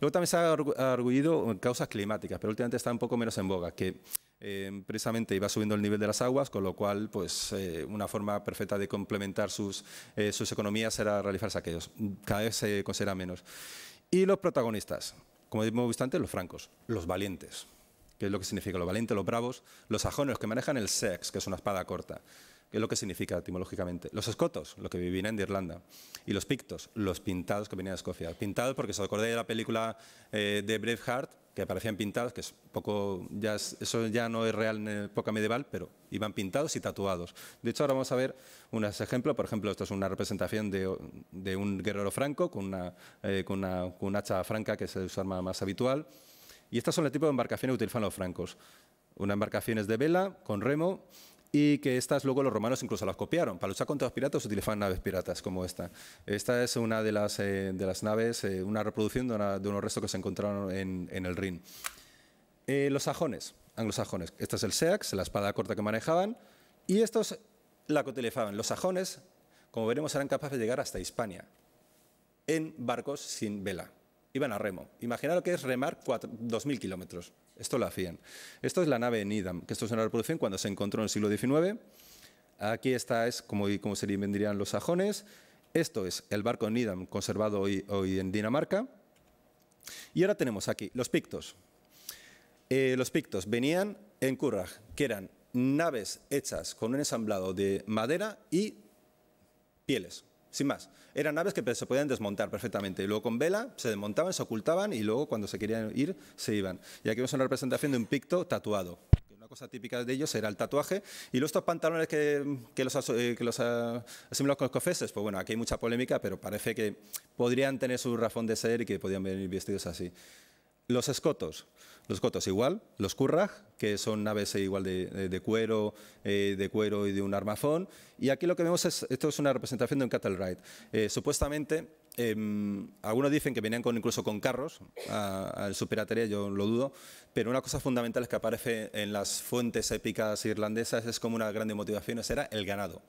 Luego también se ha arguido causas climáticas, pero últimamente está un poco menos en boga, que em, precisamente iba subiendo el nivel de las aguas, con lo cual pues, eh, una forma perfecta de complementar sus, eh, sus economías era realizar saqueos. Cada vez se considera menos. Y los protagonistas, como hemos visto antes, los francos, los valientes, que es lo que significa los valientes, los bravos, los sajones, que manejan el sex, que es una espada corta que es lo que significa etimológicamente. Los escotos, lo que vivían de Irlanda. Y los pictos, los pintados que venían de Escocia. Pintados porque se acordé de la película eh, de Braveheart, que aparecían pintados, que es poco, ya eso ya no es real en época medieval, pero iban pintados y tatuados. De hecho, ahora vamos a ver un ejemplo. Por ejemplo, esto es una representación de, un guerrero franco con una, eh, con hacha franca, que es su arma más habitual. Y estas son el tipo de embarcaciones que utilizan los francos. Unas embarcaciones de vela con remo y que estas luego los romanos incluso las copiaron. Para luchar contra los piratas utilizaban naves piratas como esta. Esta es una de las, eh, de las naves, eh, una reproducción de, unos restos que se encontraron en, el Rin. Eh, los sajones, anglosajones. Este es el Seax, la espada corta que manejaban, y estos la que utilizaban. Los sajones, como veremos, eran capaces de llegar hasta Hispania en barcos sin vela. Iban a remo. imaginar lo que es remar 2.000 kilómetros. Esto lo hacían. Esto es la nave Nidam, que esto es una reproducción cuando se encontró en el siglo XIX. Aquí está, es como, se vendrían los sajones. Esto es el barco Nidam, conservado hoy, en Dinamarca. Y ahora tenemos aquí los pictos. Eh, los pictos venían en Currag, que eran naves hechas con un ensamblado de madera y pieles, sin más. Eran naves que pues, se podían desmontar perfectamente. Y luego con vela se desmontaban, se ocultaban y luego cuando se querían ir se iban. Y aquí vemos una representación de un picto tatuado. Una cosa típica de ellos era el tatuaje. Y los estos pantalones que, que los, que los asimilan con escofeses, pues bueno, aquí hay mucha polémica, pero parece que podrían tener su razón de ser y que podían venir vestidos así. Los escotos. Los cotos igual, los currag, que son naves igual de, cuero, eh, de cuero y de un armazón. Y aquí lo que vemos es, esto es una representación de un cattle ride. Eh, supuestamente, em, algunos dicen que venían incluso con carros al superatería yo lo dudo, pero una cosa fundamental que aparece en las fuentes épicas irlandesas, es como una gran motivación, era el ganado.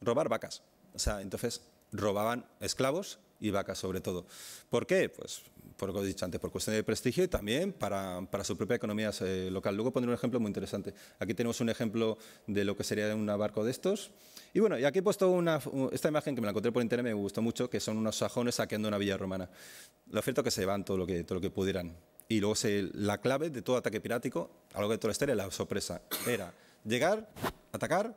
Robar vacas. O sea, entonces robaban esclavos y vacas sobre todo. ¿Por qué? Pues por lo que he dicho antes, por cuestión de prestigio y también para, su propia economía eh, local. Luego pondré un ejemplo muy interesante. Aquí tenemos un ejemplo de lo que sería un barco de estos. Y bueno, y aquí he puesto una, esta imagen que me la encontré por internet, me gustó mucho, que son unos sajones saqueando una villa romana. Lo cierto es que se van todo lo que, lo que pudieran. Y luego la clave de todo ataque pirático, algo de que todo la este era la sorpresa, era llegar, atacar,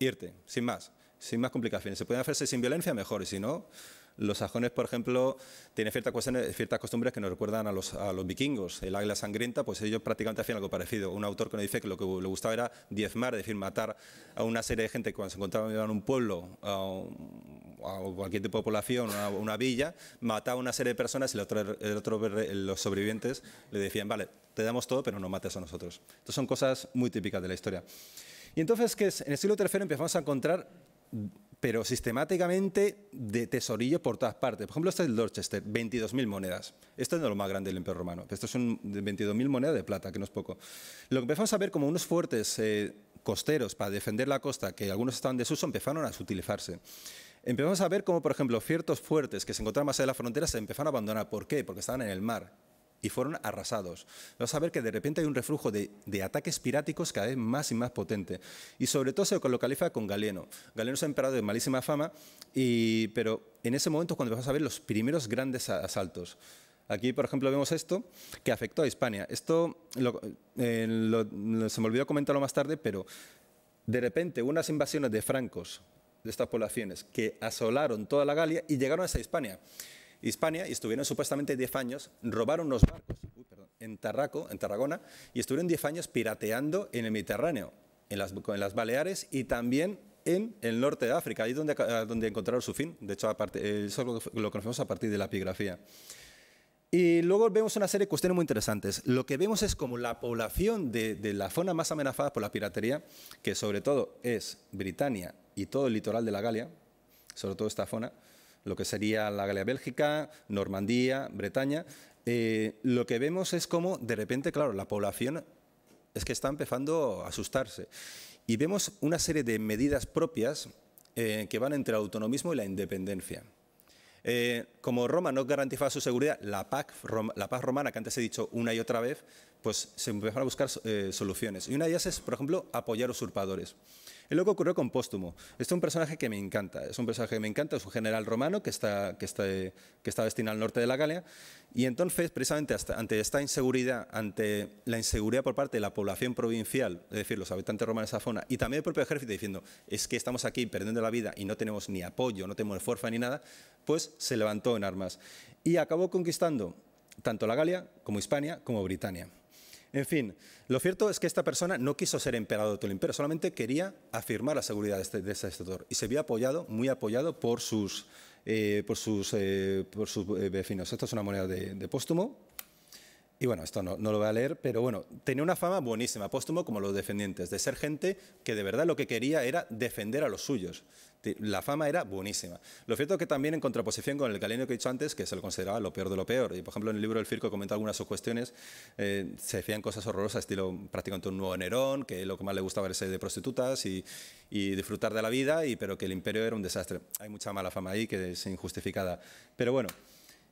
irte, sin más, sin más complicaciones. Se pueden hacerse sin violencia, mejor, y si no, los sajones, por ejemplo, tienen ciertas, costumbres que nos recuerdan a los, vikingos. El águila sangrienta, pues ellos prácticamente hacían algo parecido. Un autor que nos dice que lo que le gustaba era diezmar, es decir, matar a una serie de gente cuando se encontraban en un pueblo, a, cualquier tipo de población, una, villa, mataba a una serie de personas y el otro, los sobrevivientes le decían, vale, te damos todo, pero no mates a nosotros. Entonces son cosas muy típicas de la historia. Y entonces, ¿qué es? En el siglo III empezamos a encontrar pero sistemáticamente de tesorillo por todas partes. Por ejemplo, este es el Dorchester, 22.000 monedas. Esto es de lo más grande del Imperio Romano. Esto son 22.000 monedas de plata, que no es poco. Lo que empezamos a ver como unos fuertes eh, costeros para defender la costa, que algunos estaban de desuso, empezaron a utilizarse. Empezamos a ver como, por ejemplo, ciertos fuertes que se encontraban más allá de la frontera se empezaron a abandonar. ¿Por qué? Porque estaban en el mar y fueron arrasados. Vas a ver que de repente hay un reflujo de, ataques piráticos cada vez más y más potente. Y sobre todo se localiza con Galeno. Galeno se un emperador de malísima fama, y, pero en ese momento es cuando vas a ver los primeros grandes asaltos. Aquí, por ejemplo, vemos esto que afectó a España. Esto eh, se me olvidó comentarlo más tarde, pero de repente unas invasiones de francos, de estas poblaciones, que asolaron toda la Galia y llegaron hasta españa. Hispania y estuvieron supuestamente 10 años, robaron los barcos en, Tarraco, en Tarragona y estuvieron 10 años pirateando en el Mediterráneo, en las, Baleares y también en el norte de África, ahí es donde, encontraron su fin. De hecho, aparte, eh, eso lo, conocemos a partir de la epigrafía. Y luego vemos una serie de cuestiones muy interesantes. Lo que vemos es como la población de, la zona más amenazada por la piratería, que sobre todo es Britania y todo el litoral de la Galia, sobre todo esta zona, lo que sería la Galia Bélgica, Normandía, Bretaña, eh, lo que vemos es como de repente, claro, la población es que está empezando a asustarse. Y vemos una serie de medidas propias eh, que van entre el autonomismo y la independencia. Eh, como Roma no garantizaba su seguridad, la, PAC, la paz romana, que antes he dicho una y otra vez, pues se empezaron a buscar eh, soluciones. Y una de ellas es, por ejemplo, apoyar usurpadores. Es lo que ocurrió con Póstumo. Este es un personaje que me encanta. Es un personaje que me encanta, es un general romano que está, que está, que está destinado al norte de la Galia. Y entonces, precisamente ante esta inseguridad, ante la inseguridad por parte de la población provincial, es decir, los habitantes romanos de esa zona, y también el propio ejército diciendo, es que estamos aquí perdiendo la vida y no tenemos ni apoyo, no tenemos fuerza ni nada, pues se levantó en armas. Y acabó conquistando tanto la Galia como Hispania como Britania. En fin, lo cierto es que esta persona no quiso ser emperador de todo el imperio, solamente quería afirmar la seguridad de este, de este sector y se vio apoyado, muy apoyado por sus, eh, por sus, eh, por sus eh, vecinos. Esto es una moneda de, de póstumo. Y bueno, esto no, no, lo voy a leer, pero bueno, tenía una fama buenísima, póstumo como los defendientes, de ser gente que de verdad lo que quería era defender a los suyos la fama era buenísima. Lo cierto es que también en contraposición con el galeno que he dicho antes, que se lo consideraba lo peor de lo peor, y por ejemplo en el libro del Circo comenta algunas de sus cuestiones, eh, se decían cosas horrorosas, estilo prácticamente un nuevo Nerón, que lo que más le gustaba era ser de prostitutas y, disfrutar de la vida, y, pero que el imperio era un desastre. Hay mucha mala fama ahí que es injustificada. Pero bueno.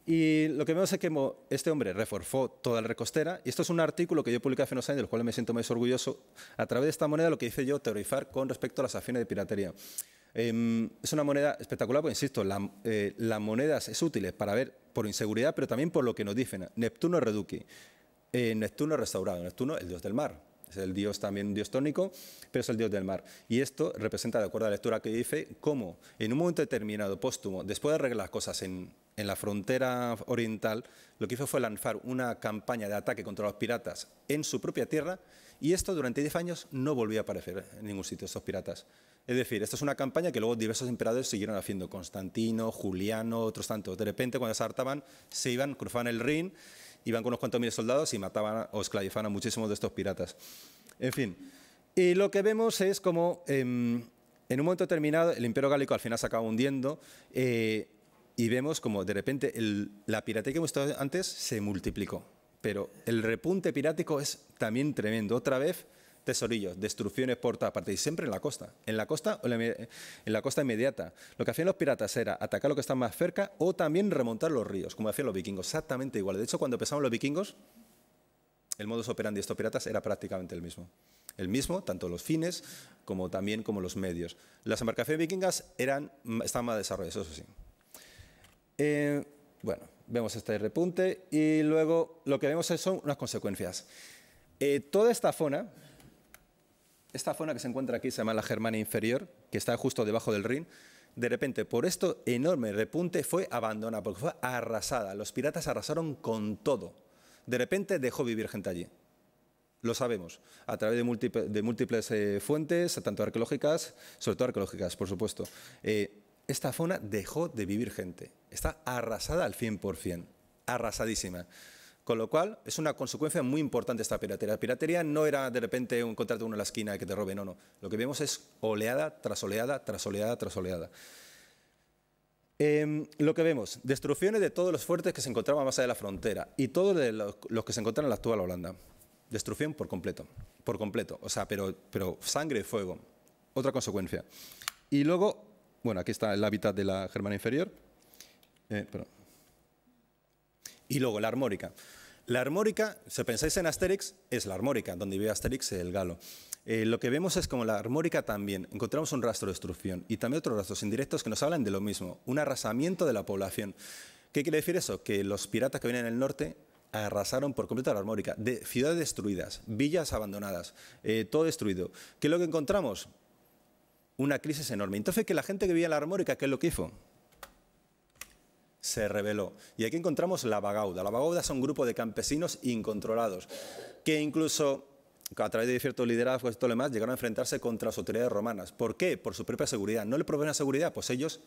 Y lo que vemos es que este hombre reforzó toda la recostera. Y esto es un artículo que yo publiqué hace unos años, del cual me siento más orgulloso. A través de esta moneda, lo que hice yo, teorizar con respecto a las afines de piratería. Em, es una moneda espectacular, pues insisto, las eh, monedas es útiles para ver por inseguridad, pero también por lo que nos dicen. Neptuno Reduki, eh, Neptuno restaurado, Neptuno el dios del mar. Es el dios también, un dios tónico, pero es el dios del mar. Y esto representa, de acuerdo a la lectura que dice, cómo en un momento determinado, póstumo, después de arreglar las cosas en, la frontera oriental, lo que hizo fue lanzar una campaña de ataque contra los piratas en su propia tierra, y esto durante 10 años no volvió a aparecer en ningún sitio, esos piratas. Es decir, esta es una campaña que luego diversos emperadores siguieron haciendo, Constantino, Juliano, otros tantos. De repente, cuando se hartaban, se iban, cruzaban el Rin, iban con unos cuantos miles de soldados y mataban o esclavizaban a muchísimos de estos piratas. En fin, y lo que vemos es como em, en un momento determinado el imperio gálico al final se acaba hundiendo eh, y vemos como de repente la piratería que hemos estado antes se multiplicó. Pero el repunte pirático es también tremendo. Otra vez tesorillos, destrucciones por todas partes, y siempre en la costa, en la costa en la costa inmediata. Lo que hacían los piratas era atacar lo que está más cerca o también remontar los ríos, como hacían los vikingos, exactamente igual. De hecho, cuando empezaron los vikingos, el modus operandi de estos piratas era prácticamente el mismo. El mismo, tanto los fines como también como los medios. Las embarcaciones vikingas eran, mm, estaban más desarrolladas, eso sí. Eh, bueno, vemos este repunte y luego lo que vemos son unas consecuencias. Eh, toda esta zona, esta zona que se encuentra aquí se llama la Germania Inferior, que está justo debajo del Rin, de repente, por esto enorme repunte, fue abandonada, porque fue arrasada. Los piratas arrasaron con todo. De repente dejó vivir gente allí. Lo sabemos, a través de, múltiples, de múltiples eh, fuentes, tanto arqueológicas, sobre todo arqueológicas, por supuesto. Eh, esta zona dejó de vivir gente. Está arrasada al 100%, arrasadísima. Con lo cual, es una consecuencia muy importante esta piratería. La piratería no era de repente un contrato uno en la esquina que te roben, no, no. Lo que vemos es oleada tras oleada, tras oleada, tras oleada. Em, lo que vemos, destrucciones de todos los fuertes que se encontraban más allá de la frontera y todos los, que se encontraban en la actual Holanda. Destrucción por completo, por completo. O sea, pero, pero sangre y fuego. Otra consecuencia. Y luego, bueno, aquí está el hábitat de la Germana inferior. Eh, perdón. Y luego la armórica. La armórica, si pensáis en Asterix, es la armórica, donde vive Asterix el galo. Eh, lo que vemos es como la armórica también, encontramos un rastro de destrucción y también otros rastros indirectos que nos hablan de lo mismo, un arrasamiento de la población. ¿Qué quiere decir eso? Que los piratas que vienen del norte arrasaron por completo la armórica, de ciudades destruidas, villas abandonadas, eh, todo destruido. ¿Qué es lo que encontramos? Una crisis enorme. Entonces, que la gente que vivía en la armórica, ¿qué es lo que hizo? se rebeló. Y aquí encontramos la Bagauda. La Bagauda es un grupo de campesinos incontrolados que incluso a través de ciertos liderazgos y todo lo demás llegaron a enfrentarse contra las autoridades romanas. ¿Por qué? Por su propia seguridad. ¿No le proveen la seguridad? Pues ellos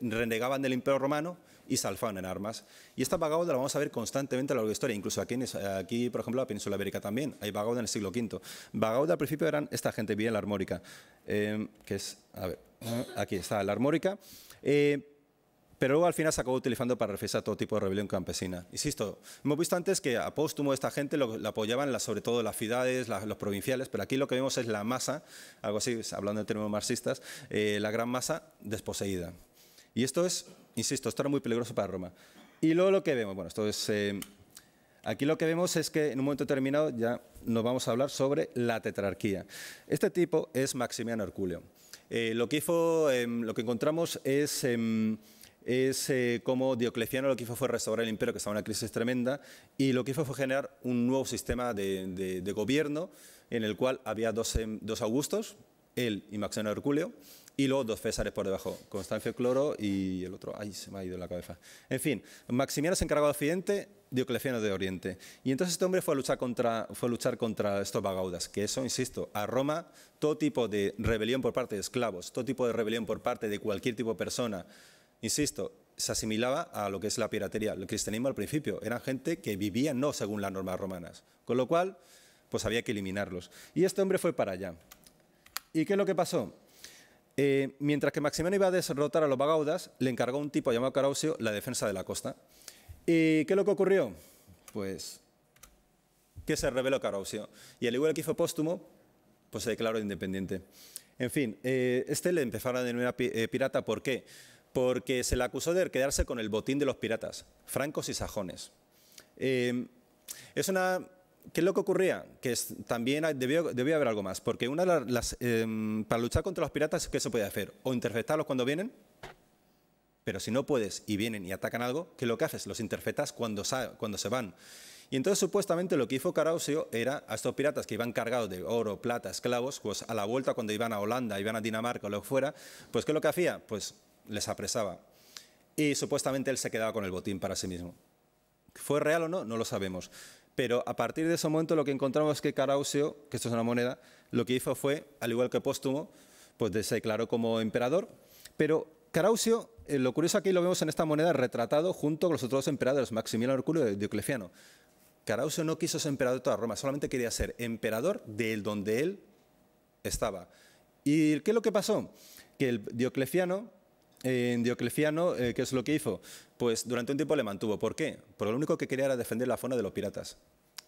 renegaban del imperio romano y salfaban en armas. Y esta vagauda la vamos a ver constantemente a lo largo de la historia, incluso aquí, por ejemplo, en la península ibérica también, hay vagauda en el siglo V. Vagauda al principio eran esta gente, bien la armórica, eh, que es, aquí está la armórica. Eh, pero luego al final se acabó utilizando para referirse todo tipo de rebelión campesina. Insisto, hemos visto antes que a póstumo esta gente lo, apoyaban la, sobre todo las ciudades, los provinciales, pero aquí lo que vemos es la masa, algo así, hablando en términos marxistas, eh, la gran masa desposeída. Y esto es, insisto, esto era muy peligroso para Roma. Y luego lo que vemos, bueno, esto es... Eh, aquí lo que vemos es que en un momento determinado ya nos vamos a hablar sobre la tetrarquía. Este tipo es Maximiano Herculeo. Eh, lo que hizo, em, lo que encontramos es em, es eh, como Diocleciano lo que hizo fue restaurar el imperio, que estaba en una crisis tremenda, y lo que hizo fue generar un nuevo sistema de, gobierno en el cual había dos, em, Augustos, él y Maximiano Herculeo, y luego dos Césares por debajo, Constancio Cloro y el otro, ay, se me ha ido la cabeza. En fin, Maximiano se encargó de Occidente, Diocleciano de Oriente. Y entonces este hombre fue a luchar contra, fue a luchar contra estos vagaudas, que eso, insisto, a Roma todo tipo de rebelión por parte de esclavos, todo tipo de rebelión por parte de cualquier tipo de persona, Insisto, se asimilaba a lo que es la piratería. El cristianismo al principio eran gente que vivía no según las normas romanas, con lo cual pues había que eliminarlos. Y este hombre fue para allá. ¿Y qué es lo que pasó? Eh, mientras que Maximiano iba a derrotar a los bagaudas, le encargó a un tipo llamado Carausio la defensa de la costa. ¿Y qué es lo que ocurrió? Pues que se reveló Carausio. Y al igual que hizo Póstumo, pues se declaró independiente. En fin, eh, este le empezaron a denominar eh, pirata. ¿Por qué? porque se le acusó de quedarse con el botín de los piratas, francos y sajones. Em, es una ¿Qué es lo que ocurría? Que también debió, haber algo más, porque una de las, em, para luchar contra los piratas, ¿qué se puede hacer? O interceptarlos cuando vienen, pero si no puedes y vienen y atacan algo, ¿qué es lo que haces? Los interceptas cuando, cuando se van. Y entonces supuestamente lo que hizo Carausio era a estos piratas que iban cargados de oro, plata, esclavos, pues a la vuelta cuando iban a Holanda, iban a Dinamarca o lo que fuera, pues ¿qué es lo que hacía? Pues les apresaba. Y supuestamente él se quedaba con el botín para sí mismo. ¿Fue real o no? No lo sabemos. Pero a partir de ese momento lo que encontramos es que Carausio, que esto es una moneda, lo que hizo fue, al igual que Póstumo, pues se declaró como emperador. Pero Carausio, eh, lo curioso aquí lo vemos en esta moneda retratado junto con los otros emperadores, Maximiliano Herculio y Diocleciano. Carausio no quiso ser emperador de toda Roma, solamente quería ser emperador de donde él estaba. ¿Y qué es lo que pasó? Que el Diocleciano en Diocleciano, eh, ¿qué es lo que hizo? Pues durante un tiempo le mantuvo. ¿Por qué? Porque lo único que quería era defender la zona de los piratas.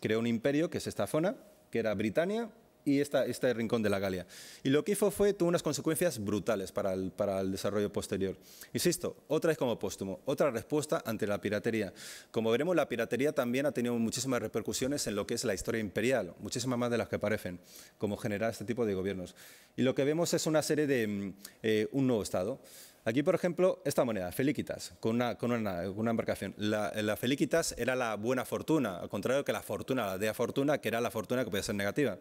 Creó un imperio, que es esta zona, que era Britania y esta, este rincón de la Galia. Y lo que hizo fue, tuvo unas consecuencias brutales para el, desarrollo posterior. Insisto, otra es como póstumo, otra respuesta ante la piratería. Como veremos, la piratería también ha tenido muchísimas repercusiones en lo que es la historia imperial, muchísimas más de las que parecen, como generar este tipo de gobiernos. Y lo que vemos es una serie de mm, eh, un nuevo Estado. Aquí, por ejemplo, esta moneda, Felicitas, con una, embarcación. La, la, Felicitas era la buena fortuna, al contrario que la fortuna, la dea fortuna, que era la fortuna que podía ser negativa.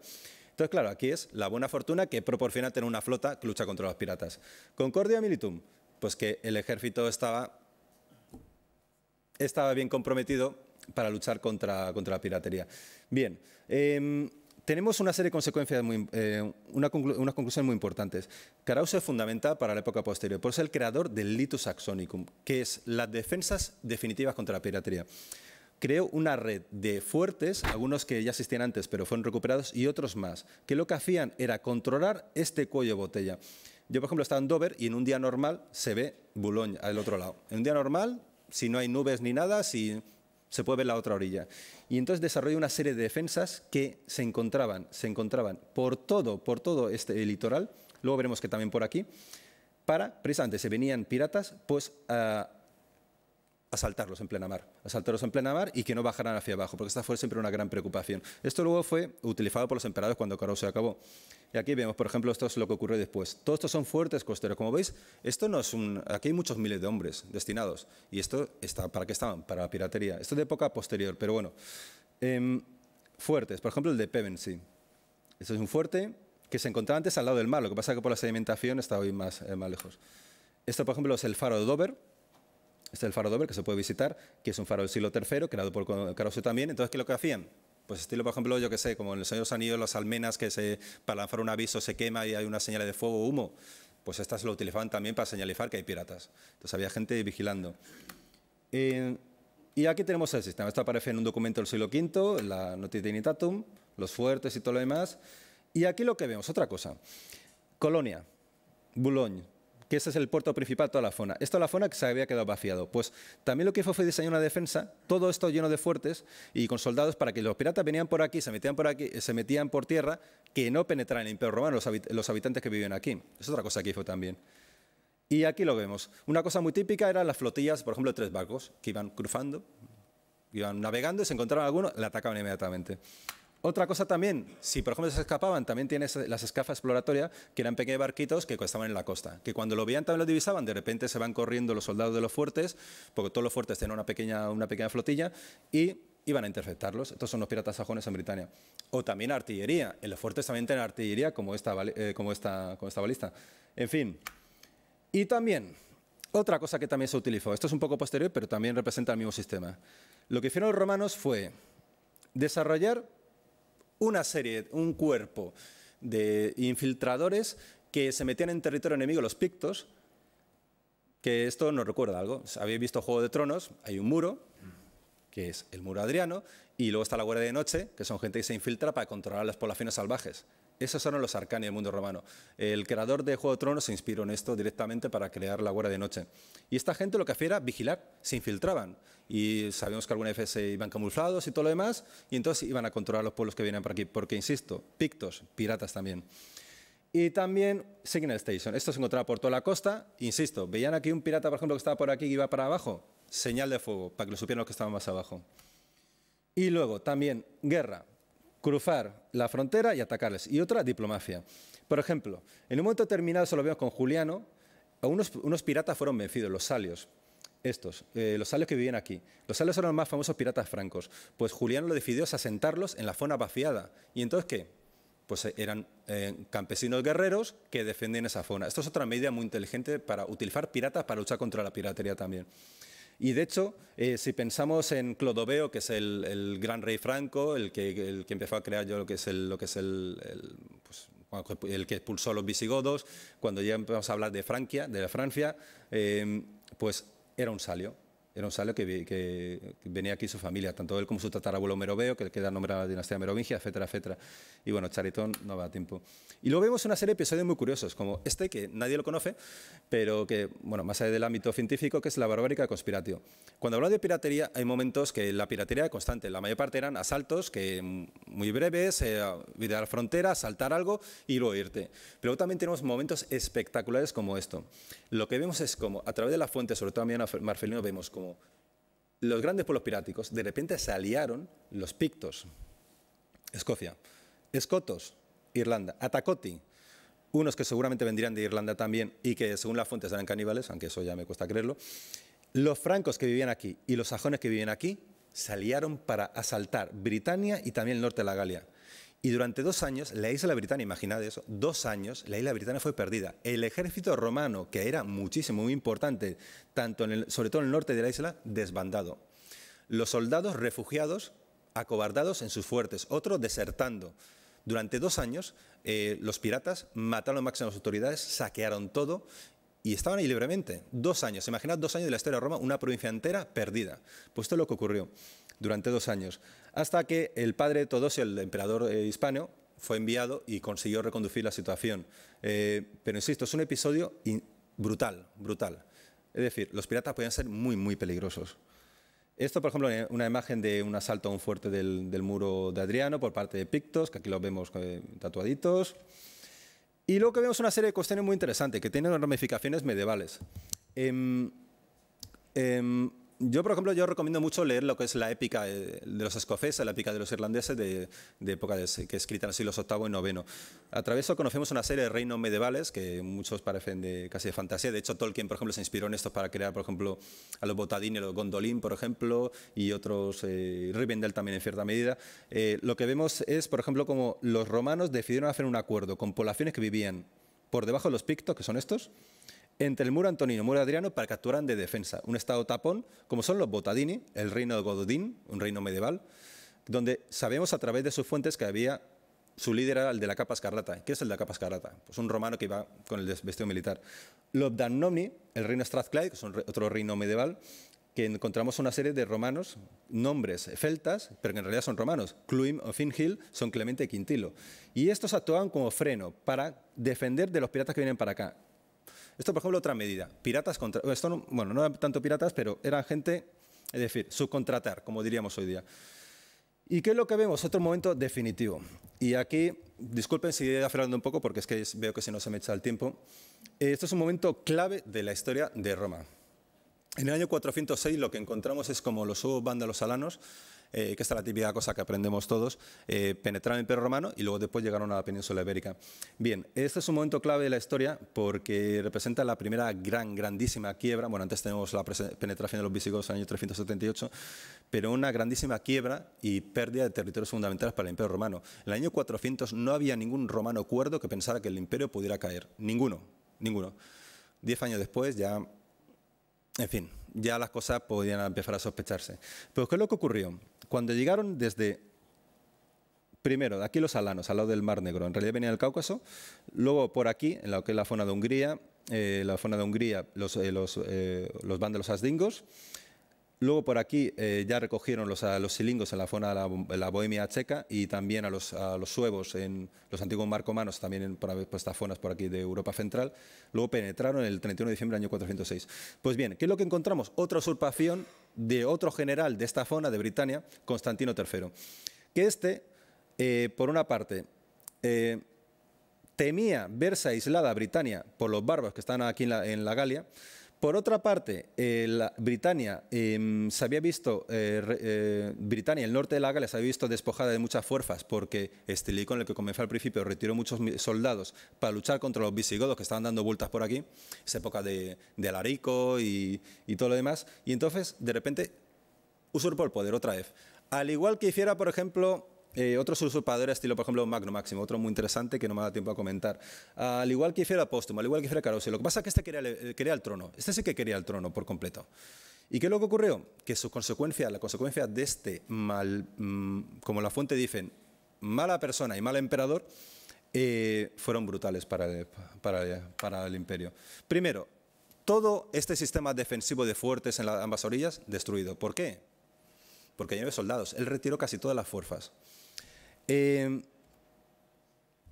Entonces, claro, aquí es la buena fortuna que proporciona tener una flota que lucha contra los piratas. Concordia Militum, pues que el ejército estaba, estaba bien comprometido para luchar contra, contra la piratería. Bien, em, tenemos una serie de consecuencias, muy, eh, una unas conclusiones muy importantes. Carauso es fundamental para la época posterior, por ser el creador del litus saxonicum, que es las defensas definitivas contra la piratería. Creó una red de fuertes, algunos que ya existían antes pero fueron recuperados y otros más, que lo que hacían era controlar este cuello de botella. Yo, por ejemplo, estaba en Dover y en un día normal se ve Boulogne al otro lado. En un día normal, si no hay nubes ni nada, si se puede ver la otra orilla. Y entonces desarrolló una serie de defensas que se encontraban, se encontraban por todo, por todo este litoral, luego veremos que también por aquí, para, precisamente, se venían piratas, pues asaltarlos en plena mar, asaltarlos en plena mar y que no bajaran hacia abajo, porque esta fue siempre una gran preocupación. Esto luego fue utilizado por los emperadores cuando Carlos se acabó. Y aquí vemos, por ejemplo, esto es lo que ocurrió después. Todos estos son fuertes costeros. Como veis, esto no es un... Aquí hay muchos miles de hombres destinados. Y esto está... ¿Para qué estaban? Para la piratería. Esto es de época posterior, pero bueno. Em, fuertes, por ejemplo, el de Pevensey. Esto es un fuerte que se encontraba antes al lado del mar. Lo que pasa es que por la sedimentación está hoy más, eh, más lejos. Esto, por ejemplo, es el faro de Dover este es el faro Dover que se puede visitar, que es un faro del siglo III, creado por Carosio también. Entonces, ¿qué es lo que hacían? Pues estilo, por ejemplo, yo que sé, como en el Señor de las almenas que se, para lanzar un aviso se quema y hay una señal de fuego o humo. Pues estas lo utilizaban también para señalizar que hay piratas. Entonces había gente vigilando. Eh, y aquí tenemos el sistema. Esto aparece en un documento del siglo V, la Notitia Dignitatum, los fuertes y todo lo demás. Y aquí lo que vemos, otra cosa. Colonia, Boulogne, que ese es el puerto principal, toda la zona. Esto la zona que se había quedado vaciado. Pues también lo que hizo fue diseñar una defensa, todo esto lleno de fuertes y con soldados para que los piratas venían por aquí, se metían por aquí, se metían por tierra, que no penetraran el imperio romano, los, habitantes que vivían aquí. Es otra cosa que hizo también. Y aquí lo vemos. Una cosa muy típica eran las flotillas, por ejemplo, de tres barcos que iban cruzando, iban navegando y se encontraban alguno, le atacaban inmediatamente. Otra cosa también, si por ejemplo se escapaban, también tienes las escafas exploratorias, que eran pequeños barquitos que estaban en la costa, que cuando lo veían también lo divisaban, de repente se van corriendo los soldados de los fuertes, porque todos los fuertes tenían una pequeña, una pequeña flotilla, y iban a interceptarlos. Estos son los piratas sajones en Britania. O también artillería, en los fuertes también tienen artillería como eh, como esta, como esta balista. En fin. Y también, otra cosa que también se utilizó, esto es un poco posterior, pero también representa el mismo sistema. Lo que hicieron los romanos fue desarrollar una serie, un cuerpo de infiltradores que se metían en territorio enemigo, los pictos, que esto nos recuerda algo. Habéis visto Juego de Tronos, hay un muro, que es el muro adriano, y luego está la Guardia de Noche, que son gente que se infiltra para controlar las poblaciones salvajes. Esos eran los arcani del mundo romano. El creador de Juego de Tronos se inspiró en esto directamente para crear la Guardia de Noche. Y esta gente lo que hacía era vigilar, se infiltraban. Y sabemos que algunos FS iban camuflados y todo lo demás, y entonces iban a controlar los pueblos que vienen por aquí. Porque, insisto, pictos, piratas también. Y también Signal Station. Esto se encontraba por toda la costa. Insisto, veían aquí un pirata, por ejemplo, que estaba por aquí y iba para abajo. Señal de fuego, para que lo supieran los que estaban más abajo. Y luego también guerra cruzar la frontera y atacarles. Y otra, diplomacia. Por ejemplo, en un momento determinado, se lo vemos con Juliano, unos, unos piratas fueron vencidos, los salios estos, eh, los salios que vivían aquí. Los salios eran los más famosos piratas francos. Pues Juliano lo decidió es asentarlos en la zona vaciada. ¿Y entonces qué? Pues eh, eran eh, campesinos guerreros que defendían esa zona. Esto es otra medida muy inteligente para utilizar piratas para luchar contra la piratería también. Y de hecho, eh, si pensamos en Clodoveo, que es el, gran rey franco, el que, el que, empezó a crear yo lo que es el, lo que es el, el pues, que expulsó a los visigodos, cuando ya empezamos a hablar de Francia, de la Francia, eh, pues era un salio era un salio que, venía aquí su familia, tanto él como su tatarabuelo meroveo, que queda nombrado la dinastía merovingia, etcétera, etcétera. Y bueno, Charitón no va a tiempo. Y luego vemos una serie de episodios muy curiosos, como este, que nadie lo conoce, pero que, bueno, más allá del ámbito científico, que es la barbárica conspiratio. Cuando hablamos de piratería, hay momentos que la piratería es constante. La mayor parte eran asaltos que mm, muy breves, eh, ir la frontera, saltar algo y luego irte. Pero también tenemos momentos espectaculares como esto. Lo que vemos es como, a través de la fuente, sobre todo a Marfelino, vemos como los grandes pueblos piráticos de repente se aliaron los pictos, Escocia, escotos, Irlanda, atacoti, unos que seguramente vendrían de Irlanda también y que según las fuentes eran caníbales, aunque eso ya me cuesta creerlo, los francos que vivían aquí y los sajones que vivían aquí se aliaron para asaltar Britania y también el norte de la Galia. Y durante dos años, la isla Británica, imaginad eso, dos años, la isla Británica fue perdida. El ejército romano, que era muchísimo, muy importante, tanto en el, sobre todo en el norte de la isla, desbandado. Los soldados refugiados, acobardados en sus fuertes, otros desertando. Durante dos años, eh, los piratas mataron a máximas autoridades, saquearon todo y estaban ahí libremente. Dos años. Imaginad dos años de la historia de Roma, una provincia entera perdida. Pues esto es lo que ocurrió durante dos años. Hasta que el padre todos, el emperador eh, hispano, fue enviado y consiguió reconducir la situación. Eh, pero insisto, es un episodio brutal, brutal. Es decir, los piratas podían ser muy, muy peligrosos. Esto, por ejemplo, eh, una imagen de un asalto a un fuerte del, muro de Adriano por parte de Pictos, que aquí los vemos tatuaditos. Y luego que vemos una serie de cuestiones muy interesantes que tienen ramificaciones medievales. Em, em, yo, por ejemplo, yo recomiendo mucho leer lo que es la épica eh, de los escoceses, la épica de los irlandeses de, época de, que escrita en los siglos VIII y IX. A través de eso conocemos una serie de reinos medievales que muchos parecen de, casi de fantasía. De hecho, Tolkien, por ejemplo, se inspiró en estos para crear, por ejemplo, a los Botadín y los Gondolín, por ejemplo, y otros, eh, Rivendell también en cierta medida. Eh, lo que vemos es, por ejemplo, como los romanos decidieron hacer un acuerdo con poblaciones que vivían por debajo de los pictos, que son estos, entre el muro antonino y el muro adriano para que actuaran de defensa. Un estado tapón, como son los botadini, el reino de Gododín, un reino medieval, donde sabemos a través de sus fuentes que había su líder era el de la capa escarlata. ¿Qué es el de la capa escarlata? Pues un romano que iba con el vestido militar. Los Danomni, el reino Strathclyde, que es otro reino medieval, que encontramos una serie de romanos, nombres feltas, pero que en realidad son romanos. Cluim o Finhill son Clemente Quintilo. Y estos actuaban como freno para defender de los piratas que vienen para acá. Esto, por ejemplo, otra medida. Piratas contra... Esto bueno, no tanto piratas, pero eran gente, es decir, subcontratar, como diríamos hoy día. ¿Y qué es lo que vemos? Otro momento definitivo. Y aquí, disculpen si he aflorando un poco, porque es que veo que si no se me echa el tiempo. Esto es un momento clave de la historia de Roma. En el año 406 lo que encontramos es como los hubo vándalos alanos eh, que esta es la típica cosa que aprendemos todos, eh, penetrar penetraron el Imperio Romano y luego después llegaron a la península ibérica. Bien, este es un momento clave de la historia porque representa la primera gran, grandísima quiebra, bueno, antes tenemos la penetración de los visigodos en el año 378, pero una grandísima quiebra y pérdida de territorios fundamentales para el Imperio Romano. En el año 400 no había ningún romano cuerdo que pensara que el imperio pudiera caer, ninguno, ninguno. Diez años después ya en fin, ya las cosas podían empezar a sospecharse. Pero ¿qué es lo que ocurrió? Cuando llegaron desde, primero, de aquí los alanos, al lado del Mar Negro, en realidad venía del Cáucaso, luego por aquí, en lo que es la zona de Hungría, eh, la zona de Hungría, los, eh, los, eh, los vándalos asdingos, Luego por aquí eh, ya recogieron los, a los silingos en la zona de la, Bohemia checa y también a los, suevos, en los antiguos marcomanos, también en, por, pues, estas zonas por aquí de Europa Central. Luego penetraron el 31 de diciembre del año 406. Pues bien, ¿qué es lo que encontramos? Otra usurpación de otro general de esta zona de Britania, Constantino III. Que este, eh, por una parte, eh, temía verse aislada a Britania por los bárbaros que están aquí en la Galia, por otra parte, eh, la Britania em, se había visto, eh, eh, el norte de la les se había visto despojada de muchas fuerzas porque Estilí, con el que comenzó al principio, retiró muchos soldados para luchar contra los visigodos que estaban dando vueltas por aquí, esa época de, Alarico y, y todo lo demás, y entonces de repente usurpó el poder otra vez. Al igual que hiciera, por ejemplo, eh, otros usurpadores, estilo por ejemplo Magno Máximo, otro muy interesante que no me da tiempo a comentar. Al igual que hiciera Póstumo, al igual que hiciera Carosio. Lo que pasa es que este eh, quería, el trono. Este sí que quería el trono por completo. ¿Y qué es lo que ocurrió? Que su consecuencia, la consecuencia de este mal, mm, como la fuente dicen, mala persona y mal emperador, eh, fueron brutales para el, imperio. Primero, todo este sistema defensivo de fuertes en las ambas orillas destruido. ¿Por qué? Porque ya soldados. Él retiró casi todas las fuerzas. Em,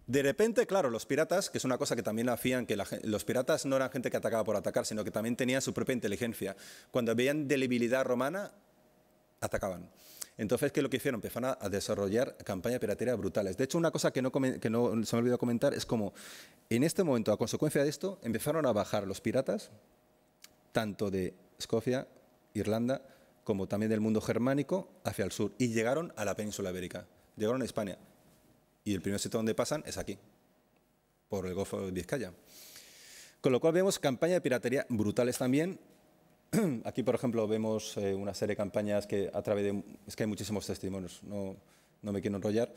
de repente, claro, los piratas, que es una cosa que también hacían, que los piratas no eran gente que atacaba por atacar, sino que también tenían su propia inteligencia. Cuando veían debilidad romana, atacaban. Entonces, ¿qué es lo que hicieron? Empezaron a, desarrollar campañas pirateras brutales. De hecho, una cosa que no, que no se me olvidó comentar es como, en este momento, a consecuencia de esto, empezaron a bajar los piratas, tanto de Escocia, Irlanda, como también del mundo germánico, hacia el sur, y llegaron a la península ibérica llegaron a España. Y el primer sitio donde pasan es aquí, por el Golfo de Vizcaya. Con lo cual vemos campañas de piratería brutales también. Aquí, por ejemplo, vemos eh, una serie de campañas que a través de... Es que hay muchísimos testimonios, no, no me quiero enrollar.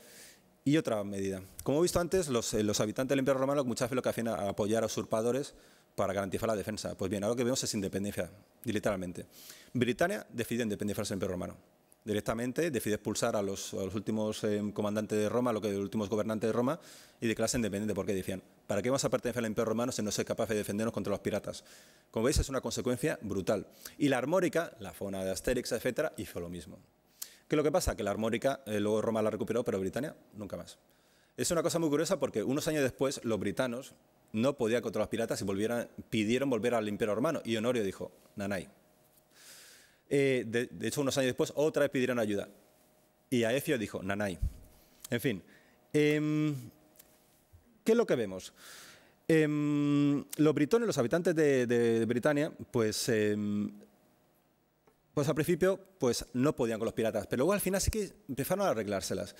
Y otra medida. Como he visto antes, los, eh, los habitantes del Imperio Romano muchas veces lo que hacían era apoyar a usurpadores para garantizar la defensa. Pues bien, ahora que vemos es independencia, literalmente. Britania decidió independizarse del Imperio Romano directamente, decide expulsar a los, últimos eh, comandantes de Roma, a los, últimos gobernantes de Roma, y de clase independiente, porque decían, ¿para qué vamos a pertenecer al Imperio Romano si no somos capaz de defendernos contra los piratas? Como veis, es una consecuencia brutal. Y la armórica, la fauna de Asterix, etcétera, hizo lo mismo. ¿Qué es lo que pasa? Que la armórica, eh, luego Roma la recuperó, pero Britania nunca más. Es una cosa muy curiosa porque unos años después los britanos no podían contra los piratas y pidieron volver al Imperio Romano. Y Honorio dijo, Nanay, eh, de, hecho, unos años después, otra vez pidieron ayuda. Y Aecio dijo, nanay. En fin, em, ¿qué es lo que vemos? Em, los britones, los habitantes de, Britania, pues, em, pues al principio pues, no podían con los piratas, pero luego al final sí que empezaron a arreglárselas.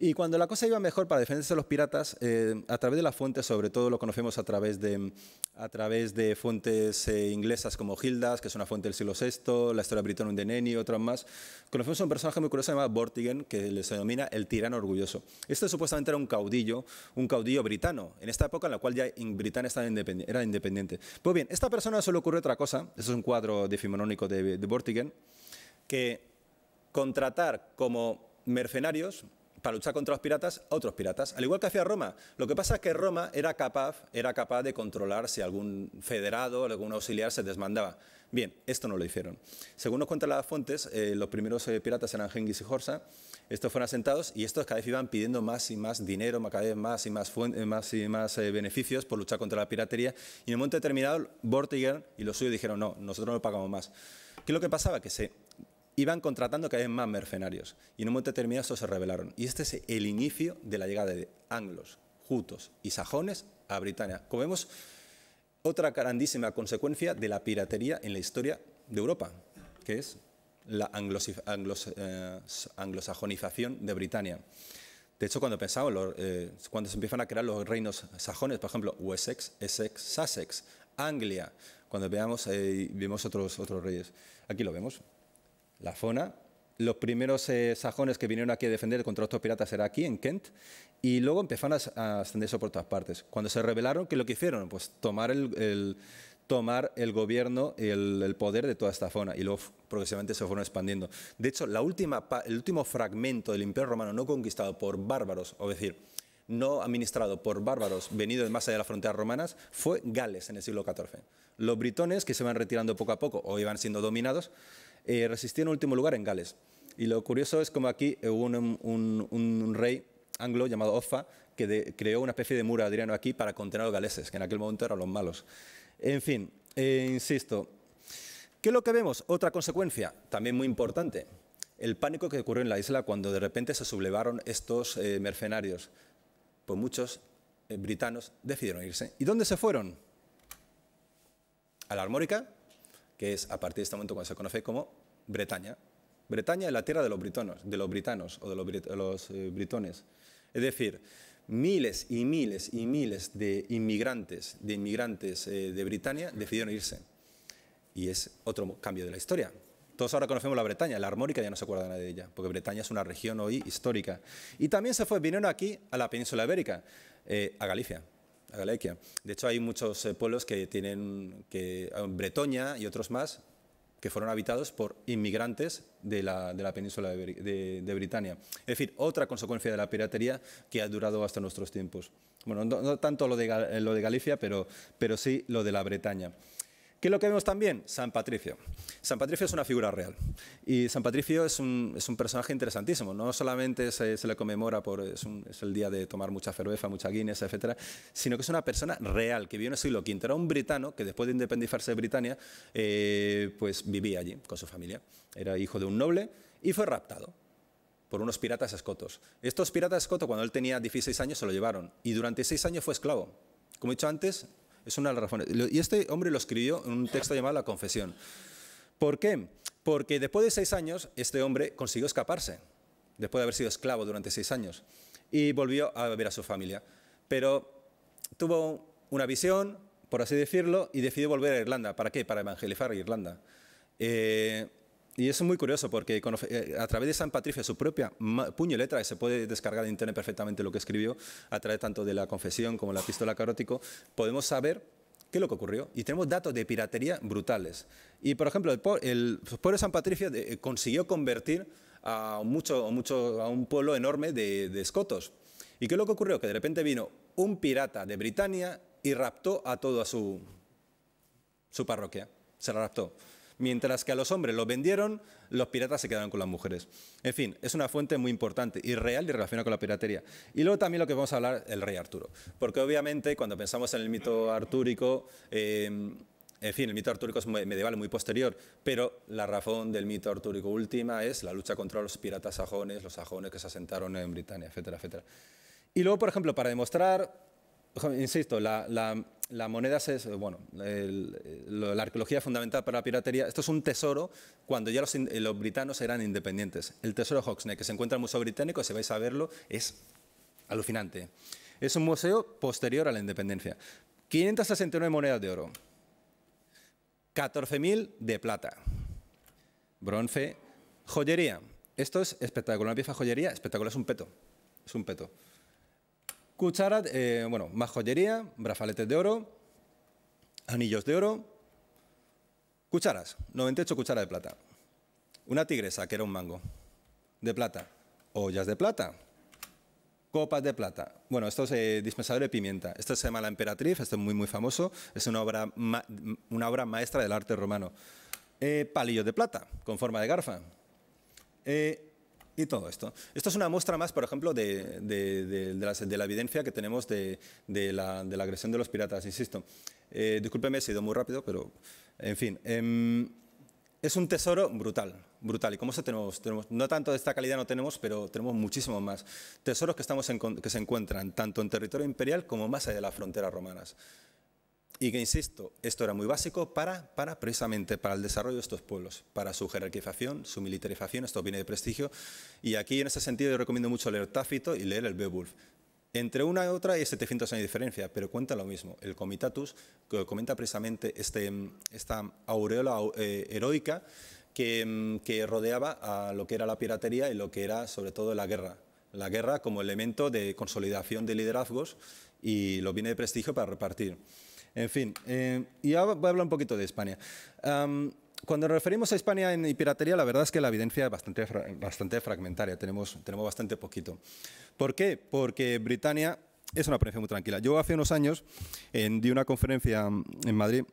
Y cuando la cosa iba mejor para defenderse de los piratas, eh, a través de la fuente, sobre todo lo conocemos a través de, a través de fuentes eh, inglesas como Gildas, que es una fuente del siglo VI, la historia británica de y otras más, conocemos a un personaje muy curioso llamado Vortigern, que se denomina el tirano orgulloso. Este supuestamente era un caudillo, un caudillo britano, en esta época en la cual ya Britania estaba era independiente. Pues bien, a esta persona se le ocurrió otra cosa, Esto es un cuadro difimonónico de, de Vortigern, que contratar como mercenarios para luchar contra los piratas otros piratas, al igual que hacía Roma. Lo que pasa es que Roma era capaz, era capaz de controlar si algún federado, o algún auxiliar se desmandaba. Bien, esto no lo hicieron. Según nos cuentan las fuentes, eh, los primeros eh, piratas eran Genghis y Horsa, estos fueron asentados y estos cada vez iban pidiendo más y más dinero, cada vez más y más, eh, más, y más beneficios por luchar contra la piratería. Y en un momento determinado, Bortiger y los suyos dijeron, no, nosotros no pagamos más. ¿Qué es lo que pasaba? Que se iban contratando cada vez más mercenarios. Y en un momento determinado estos se rebelaron. Y este es el inicio de la llegada de anglos, jutos y sajones a Britania. Como vemos, otra grandísima consecuencia de la piratería en la historia de Europa, que es la eh, anglosajonización de Britania. De hecho, cuando pensamos, eh, cuando se empiezan a crear los reinos sajones, por ejemplo, Wessex, Essex, Sussex, Anglia, cuando veamos, eh, vemos otros, otros reyes. Aquí lo vemos la zona. Los primeros eh, sajones que vinieron aquí a defender contra estos piratas era aquí, en Kent, y luego empezaron a, a extenderse por todas partes. Cuando se revelaron, que lo que hicieron? Pues tomar el, gobierno, el, el, poder de toda esta zona y luego progresivamente se fueron expandiendo. De hecho, el último fragmento del Imperio Romano no conquistado por bárbaros, o decir, no administrado por bárbaros venido más allá de las fronteras romanas, fue Gales en el siglo XIV. Los britones, que se van retirando poco a poco o iban siendo dominados, eh, resistió en último lugar en Gales. Y lo curioso es como aquí eh, hubo em, un, rey anglo llamado Offa que creó una especie de muro adriano aquí para contener a los galeses, que en aquel momento eran los malos. En fin, eh, insisto, ¿qué es lo que vemos? Otra consecuencia, también muy importante, el pánico que ocurrió en la isla cuando de repente se sublevaron estos mercenarios. Pues muchos britanos decidieron irse. ¿Y dónde se fueron? A la Armórica, que es a partir de este momento cuando se conoce como Bretaña. Bretaña es la tierra de los britanos, de los britanos o de los, eh, britones. Es decir, miles y miles y miles de inmigrantes, de inmigrantes eh, de Britania decidieron irse. Y es otro cambio de la historia. Todos ahora conocemos la Bretaña, la armónica ya no se acuerda nada de ella, porque Bretaña es una región hoy histórica. Y también se fue, vinieron aquí a la península ibérica, eh, a Galicia. De hecho, hay muchos eh, pueblos que tienen, que, ah, Bretoña y otros más, que fueron habitados por inmigrantes de la, península de, Britania. Es decir, otra consecuencia de la piratería que ha durado hasta nuestros tiempos. Bueno, no, tanto lo de, eh, Galicia, pero sí lo de la Bretaña. ¿Qué es lo que vemos también? San Patricio. San Patricio es una figura real. Y San Patricio es un, personaje interesantísimo. No solamente se, le conmemora por es, el día de tomar mucha cerveza, mucha Guinness, etc., sino que es una persona real, que vivió en el siglo V. Era un britano que después de independizarse de Britania, eh, pues vivía allí con su familia. Era hijo de un noble y fue raptado por unos piratas escotos. Estos piratas escotos, cuando él tenía 16 años, se lo llevaron. Y durante 6 años fue esclavo. Como he dicho antes, es una Y este hombre lo escribió en un texto llamado La Confesión. ¿Por qué? Porque después de seis años, este hombre consiguió escaparse, después de haber sido esclavo durante seis años, y volvió a ver a su familia. Pero tuvo una visión, por así decirlo, y decidió volver a Irlanda. ¿Para qué? Para evangelizar a Irlanda. Eh, y eso es muy curioso porque eh, a través de San Patricio, su propia puño y letra, que se puede descargar de internet perfectamente lo que escribió, a través tanto de la confesión como la pistola carótico, podemos saber qué es lo que ocurrió. Y tenemos datos de piratería brutales. Y, por ejemplo, el, el, pueblo de San Patricio eh, consiguió convertir a, mucho, mucho, a un pueblo enorme de, escotos. ¿Y qué es lo que ocurrió? Que de repente vino un pirata de Britania y raptó a toda su, su parroquia. Se la raptó. Mientras que a los hombres los vendieron, los piratas se quedaron con las mujeres. En fin, es una fuente muy importante y real y relacionada con la piratería. Y luego también lo que vamos a hablar, el rey Arturo. Porque obviamente cuando pensamos en el mito artúrico... Em, en fin, el mito artúrico es medieval, muy posterior, pero la razón del mito artúrico última es la lucha contra los piratas sajones, los sajones que se asentaron en Britania, etcétera, etcétera. Y luego, por ejemplo, para demostrar insisto, la, la, moneda es, bueno, la arqueología fundamental para la piratería. Esto es un tesoro cuando ya los, eh, britanos eran independientes. El tesoro Hoxne, que se encuentra en el Museo Británico, si vais a verlo, es alucinante. Es un museo posterior a la independencia. 569 monedas de oro, 14.000 de plata, bronce, joyería. Esto es espectacular, una pieza de joyería espectacular, es un peto, es un peto. Cucharas, eh, bueno, más joyería, brazaletes de oro, anillos de oro, cucharas, 98 cucharas de plata. Una tigresa, que era un mango, de plata. Ollas de plata, copas de plata. Bueno, esto es eh, dispensador de pimienta. Esto se llama La Emperatriz, esto es muy, muy famoso. Es una obra, una obra maestra del arte romano. Eh, palillos de plata, con forma de garfa y todo esto. Esto es una muestra más, por ejemplo, de, la, evidencia que tenemos de, la, agresión de los piratas, insisto. Eh, discúlpeme, he ido muy rápido, pero en fin. Em, es un tesoro brutal, brutal. ¿Y cómo se tenemos? No tanto de esta calidad no tenemos, pero tenemos muchísimos más. Tesoros que se encuentran tanto en territorio imperial como más allá de las fronteras romanas. Y que, insisto, esto era muy básico para, para precisamente para el desarrollo de estos pueblos, para su jerarquización, su militarización, esto viene de prestigio. Y aquí, en ese sentido, yo recomiendo mucho leer Táfito y leer el Beowulf. Entre una y otra hay 700 años de diferencia, pero cuenta lo mismo. El Comitatus que comenta precisamente este, esta aureola eh, heroica que, que rodeaba a lo que era la piratería y lo que era, sobre todo, la guerra. La guerra como elemento de consolidación de liderazgos y lo viene de prestigio para repartir. En fin, eh, y ahora voy a hablar un poquito de España. cuando nos referimos a España en piratería, la verdad es que la evidencia es bastante, fragmentaria, tenemos, bastante poquito. ¿Por qué? Porque Britania es una provincia muy tranquila. Yo hace unos años en, di una conferencia en Madrid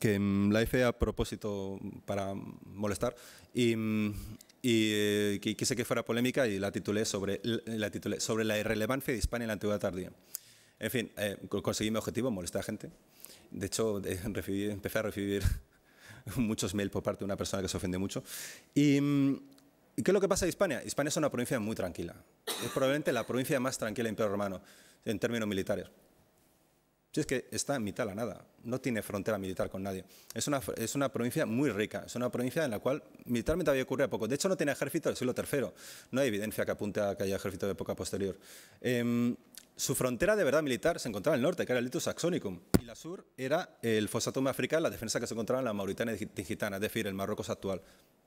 que mm, la hice a propósito para molestar y, mm, eh, quise que fuera polémica y la titulé sobre la, irrelevancia de España en la antigüedad tardía. En fin, eh, conseguí mi objetivo, molestar a gente. De hecho, empecé a recibir muchos mails por parte de una persona que se ofende mucho. Y, qué es lo que pasa en Hispania? Hispania es una provincia muy tranquila. Es probablemente la provincia más tranquila del Imperio Romano en términos militares. Si es que está en mitad de la nada, no tiene frontera militar con nadie. Es una, es una provincia muy rica, es una provincia en la cual militarmente había ocurrido poco. De hecho, no tiene ejército del siglo tercero. no hay evidencia que apunte a que haya ejército de época posterior. Em, su frontera de verdad militar se encontraba en el norte, que era el Litus Saxonicum, y la sur era el Fossatum África, la defensa que se encontraba en la Mauritania Gitana, es decir, el Marruecos actual.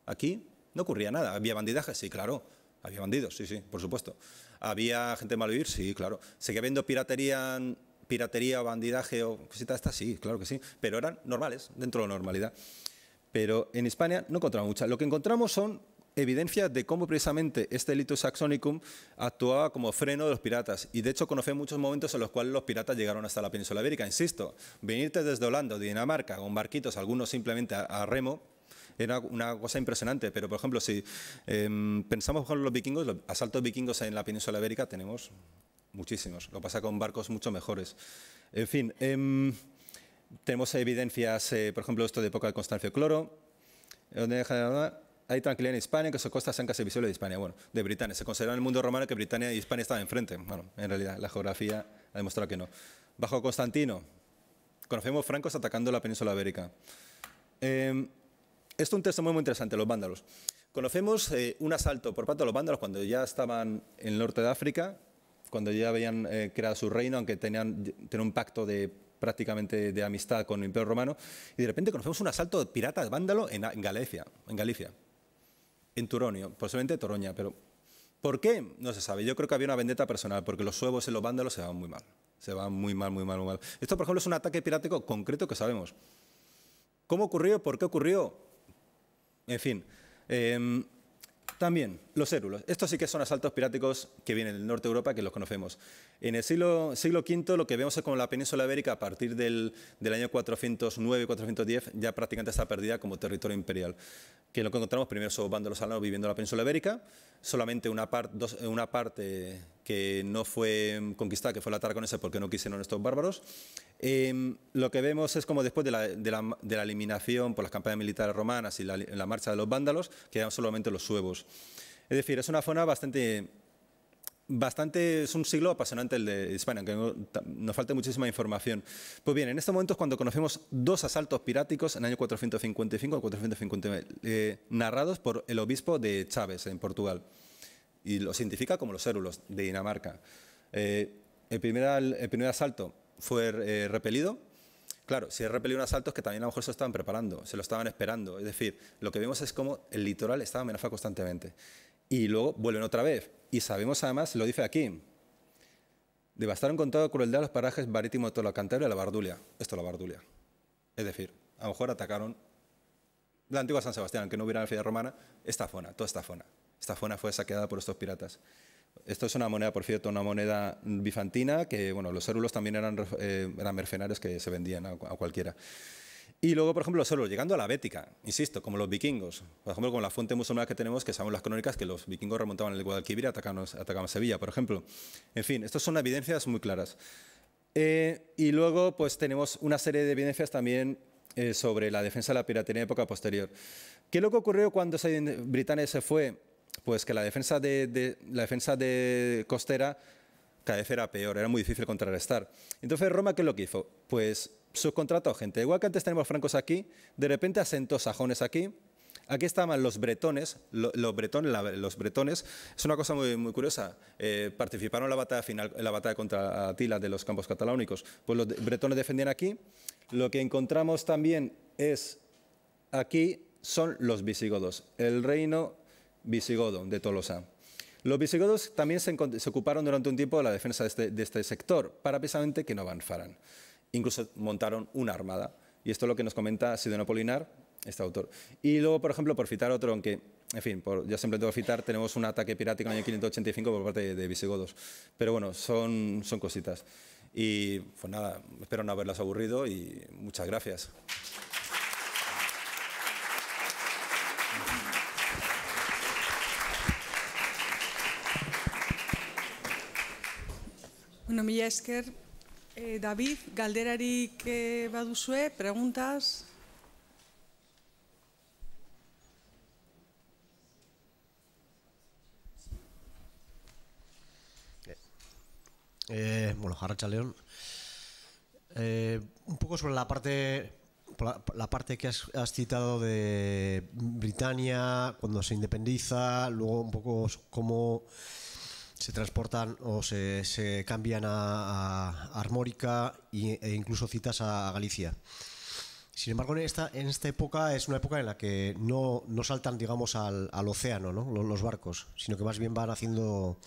Aquí no ocurría nada. Había bandidaje, sí, claro. Había bandidos, sí, sí, por supuesto. Había gente mal sí, claro. Seguía habiendo piratería, piratería o bandidaje o cositas estas, sí, claro que sí. Pero eran normales, dentro de la normalidad. Pero en España no encontramos mucha. Lo que encontramos son evidencia de cómo precisamente este litus saxonicum actuaba como freno de los piratas. Y de hecho conocé muchos momentos en los cuales los piratas llegaron hasta la península ibérica. Insisto, venirte desde Holanda o Dinamarca con barquitos, algunos simplemente a, remo, era una cosa impresionante. Pero, por ejemplo, si em, pensamos con los vikingos, los asaltos vikingos en la península ibérica tenemos muchísimos. Lo pasa con barcos mucho mejores. En fin, em, tenemos evidencias, eh, por ejemplo, esto de época de Constancio Cloro. ¿Dónde deja de hay tranquilidad en Hispania, que sus costas sean casi visibles de Hispania, bueno, de Britania. Se consideraba en el mundo romano que Britania y Hispania estaban enfrente. Bueno, en realidad la geografía ha demostrado que no. Bajo Constantino, conocemos francos atacando la península ibérica. Em, esto es un texto muy, muy interesante, los vándalos. Conocemos eh, un asalto por parte de los vándalos cuando ya estaban en el norte de África, cuando ya habían eh, creado su reino, aunque tenían, un pacto de prácticamente de amistad con el Imperio Romano, y de repente conocemos un asalto de piratas vándalo en, en Galicia, en Galicia en Turonio, posiblemente Toroña, pero ¿por qué? No se sabe. Yo creo que había una vendetta personal, porque los suevos en los vándalos se van muy mal. Se van muy mal, muy mal, muy mal. Esto, por ejemplo, es un ataque pirático concreto que sabemos. ¿Cómo ocurrió? ¿Por qué ocurrió? En fin. Em, también, los cérulos. Estos sí que son asaltos piráticos que vienen del norte de Europa, que los conocemos. En el siglo, siglo V lo que vemos es como la península ibérica a partir del, del año 409-410 ya prácticamente está perdida como territorio imperial. Que lo que encontramos primero son los alanos viviendo en la península ibérica, solamente una, parte una parte que no fue conquistada, que fue la ese porque no quisieron estos bárbaros. Em, lo que vemos es como después de la, eliminación por las campañas militares romanas y la, marcha de los vándalos, quedan solamente los suevos. Es decir, es una zona bastante... Bastante, es un siglo apasionante el de España, aunque nos falta muchísima información. Pues bien, en este momento es cuando conocemos dos asaltos piráticos en el año 455 y 459, eh, narrados por el obispo de Chávez en Portugal y los identifica como los cérulos de Dinamarca. Eh, el, primer, el primer asalto fue eh, repelido. Claro, si es repelido un asalto es que también a lo mejor se lo estaban preparando, se lo estaban esperando. Es decir, lo que vemos es como el litoral estaba amenazado constantemente. Y luego vuelven otra vez. Y sabemos además, lo dice aquí, devastaron con toda crueldad los parajes Barítimo, de la y la Bardulia. Esto es la Bardulia. Es decir, a lo mejor atacaron la antigua San Sebastián, que no hubiera la ciudad romana, esta zona, toda esta zona. Esta zona fue saqueada por estos piratas. Esto es una moneda, por cierto, una moneda bifantina, que, bueno, los érulos también eran, eh, eran mercenarios que se vendían a, cualquiera. Y luego, por ejemplo, los llegando a la Bética, insisto, como los vikingos, por ejemplo, con la fuente musulmana que tenemos, que sabemos las crónicas, que los vikingos remontaban el Guadalquivir y atacaban, Sevilla, por ejemplo. En fin, estas son evidencias muy claras. Eh, y luego, pues tenemos una serie de evidencias también eh, sobre la defensa de la piratería en época posterior. ¿Qué es lo que ocurrió cuando Britannia se fue pues que la defensa, de, la defensa de Costera cada vez era peor, era muy difícil contrarrestar. Entonces Roma, ¿qué lo que hizo? Pues subcontrató gente. Igual que antes teníamos francos aquí, de repente asentó sajones aquí, Aquí estaban los bretones, los, bretones, los bretones es una cosa muy, muy curiosa, eh, participaron en la batalla final, en la batalla contra Atila de los campos catalánicos, pues los bretones defendían aquí, lo que encontramos también es, aquí son los visigodos, el reino visigodo de Tolosa. Los visigodos también se, ocuparon durante un tiempo de la defensa este, de este, sector, para precisamente que no avanzaran. Incluso montaron una armada. Y esto es lo que nos comenta Sidón este autor. Y luego, por ejemplo, por citar otro, aunque, en fin, ya siempre tengo que citar, tenemos un ataque pirático en el año 585 por parte de, visigodos. Pero bueno, son, son cositas. Y pues nada, espero no haberlas aburrido y muchas gracias. Bueno, me esker, que eh, David, galderarik a eh, baduzue, preguntas? Eh, bueno, Jarracha León. un poco sobre la parte la, parte que has, has, citado de Britania, cuando se independiza, luego un poco cómo se transportan o se, cambian a, Armórica e incluso citas a, Galicia. Sin embargo, en esta, en esta época es una época en la que no, no saltan, digamos, al, al océano ¿no? los, barcos, sino que más bien van haciendo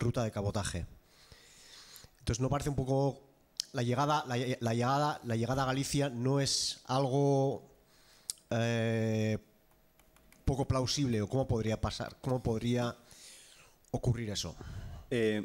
ruta de cabotaje. Entonces, ¿no parece un poco la llegada, la, llegada, la llegada a Galicia no es algo eh, poco plausible o cómo podría pasar, cómo podría ocurrir eso. Eh,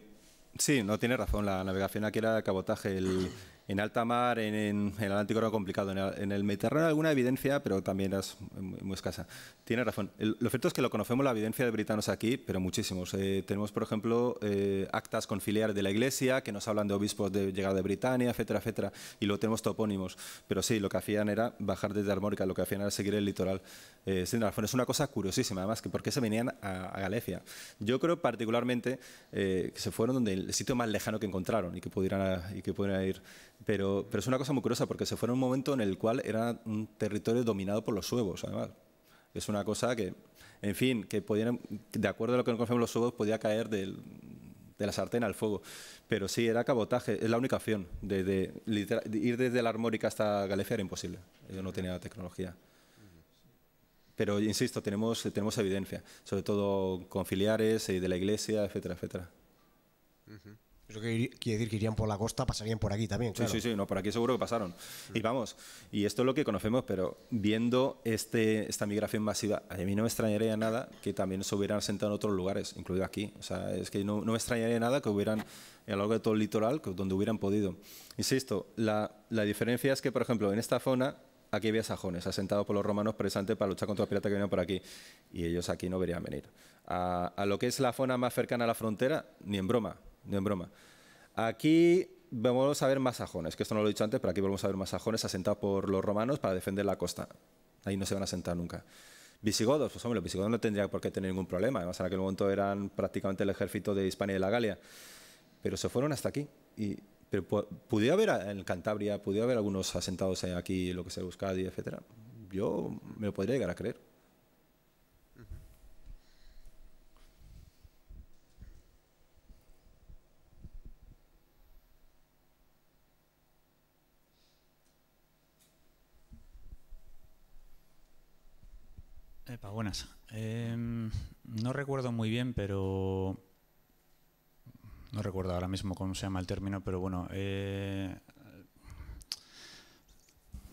sí, no tiene razón. La navegación aquí era cabotaje. El, en alta mar, en, el Atlántico era complicado, en el, Mediterráneo Mediterráneo alguna evidencia, pero también es muy, escasa. Tiene razón. lo cierto es que lo conocemos la evidencia de britanos aquí, pero muchísimos. Eh, tenemos, por ejemplo, eh, actas actas conciliares de la Iglesia que nos hablan de obispos de llegada de Britania, etcétera, etcétera, y luego tenemos topónimos. Pero sí, lo que hacían era bajar desde Armórica, lo que hacían era seguir el litoral. Eh, razón, es una cosa curiosísima, además, que por qué se venían a, a Galicia. Yo creo particularmente eh, que se fueron donde el sitio más lejano que encontraron y que pudieran, y que pudieran ir pero, pero es una cosa muy curiosa porque se fue en un momento en el cual era un territorio dominado por los suevos, además. Es una cosa que, en fin, que podían, de acuerdo a lo que nos conocemos los suevos, podía caer de la sartén al fuego. Pero sí, era cabotaje, es la única opción. De, ir desde la Armórica hasta Galicia era imposible. Yo no tenía la tecnología. Pero, insisto, tenemos, tenemos evidencia, sobre todo con filiares y eh, de la iglesia, etcétera, etcétera. Eso quiere decir que irían por la costa, pasarían por aquí también, Sí, sí, sí, no, por aquí seguro que pasaron. Mm. Y vamos, y esto es lo que conocemos, pero viendo este, esta migración masiva, a mí no me extrañaría nada que también se hubieran asentado en otros lugares, incluido aquí. O sea, es que no, me extrañaría nada que hubieran, a lo largo de todo el litoral, donde hubieran podido. Insisto, la, diferencia es que, por ejemplo, en esta zona aquí había sajones asentados por los romanos precisamente para luchar contra los piratas que venían por aquí. Y ellos aquí no verían venir. a, lo que es la zona más cercana a la frontera, ni en broma no en broma. Aquí vamos a ver Masajones, que esto no lo he dicho antes, pero aquí volvemos a ver Masajones asentados por los romanos para defender la costa. Ahí no se van a sentar nunca. Visigodos, pues hombre, los visigodos no tendrían por qué tener ningún problema, además en aquel momento eran prácticamente el ejército de Hispania y de la Galia, pero se fueron hasta aquí. Y, pero pudiera haber en Cantabria, pudiera haber algunos asentados aquí, lo que sea, Euskadi, etcétera. Yo me lo podría llegar a creer. buenas. Em, no recuerdo muy bien, pero no recuerdo ahora mismo cómo se llama el término, pero bueno, eh,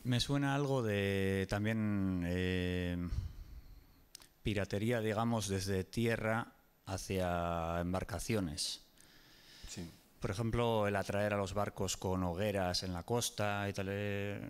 me suena algo de también eh, piratería, digamos, desde tierra hacia embarcaciones. Por ejemplo, el atraer a los barcos con hogueras en la costa y tal. Eh,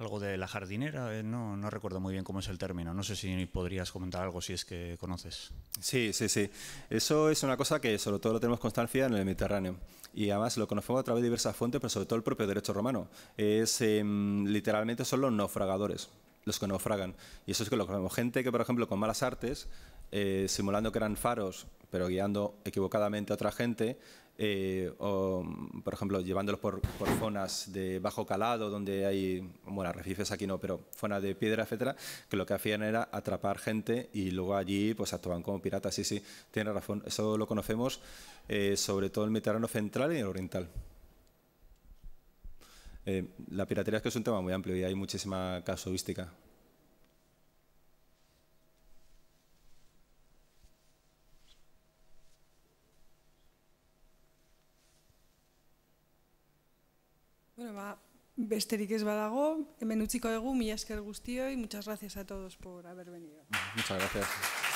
algo de la jardinera, eh, no, no recuerdo muy bien cómo es el término. No sé si podrías comentar algo si es que conoces. Sí, sí, sí. Eso es una cosa que sobre todo lo tenemos constancia en el Mediterráneo. Y además lo conocemos a través de diversas fuentes, pero sobre todo el propio derecho romano. Es, em, literalmente son los naufragadores, los que naufragan. Y eso es que lo conocemos. Gente que, por ejemplo, con malas artes, eh, simulando que eran faros, pero guiando equivocadamente a otra gente, eh, o, por ejemplo, llevándolos por, zonas de bajo calado, donde hay, bueno, arrecifes aquí no, pero zonas de piedra, etcétera, que lo que hacían era atrapar gente y luego allí pues actuaban como piratas. Sí, sí, tiene razón. Eso lo conocemos eh, sobre todo en el Mediterráneo central y el oriental. Eh, la piratería es que es un tema muy amplio y hay muchísima casuística. ba, besterik ez badago, hemen utziko dugu, el esker guztioi, muchas gracias a todos por haber venido. Muchas gracias.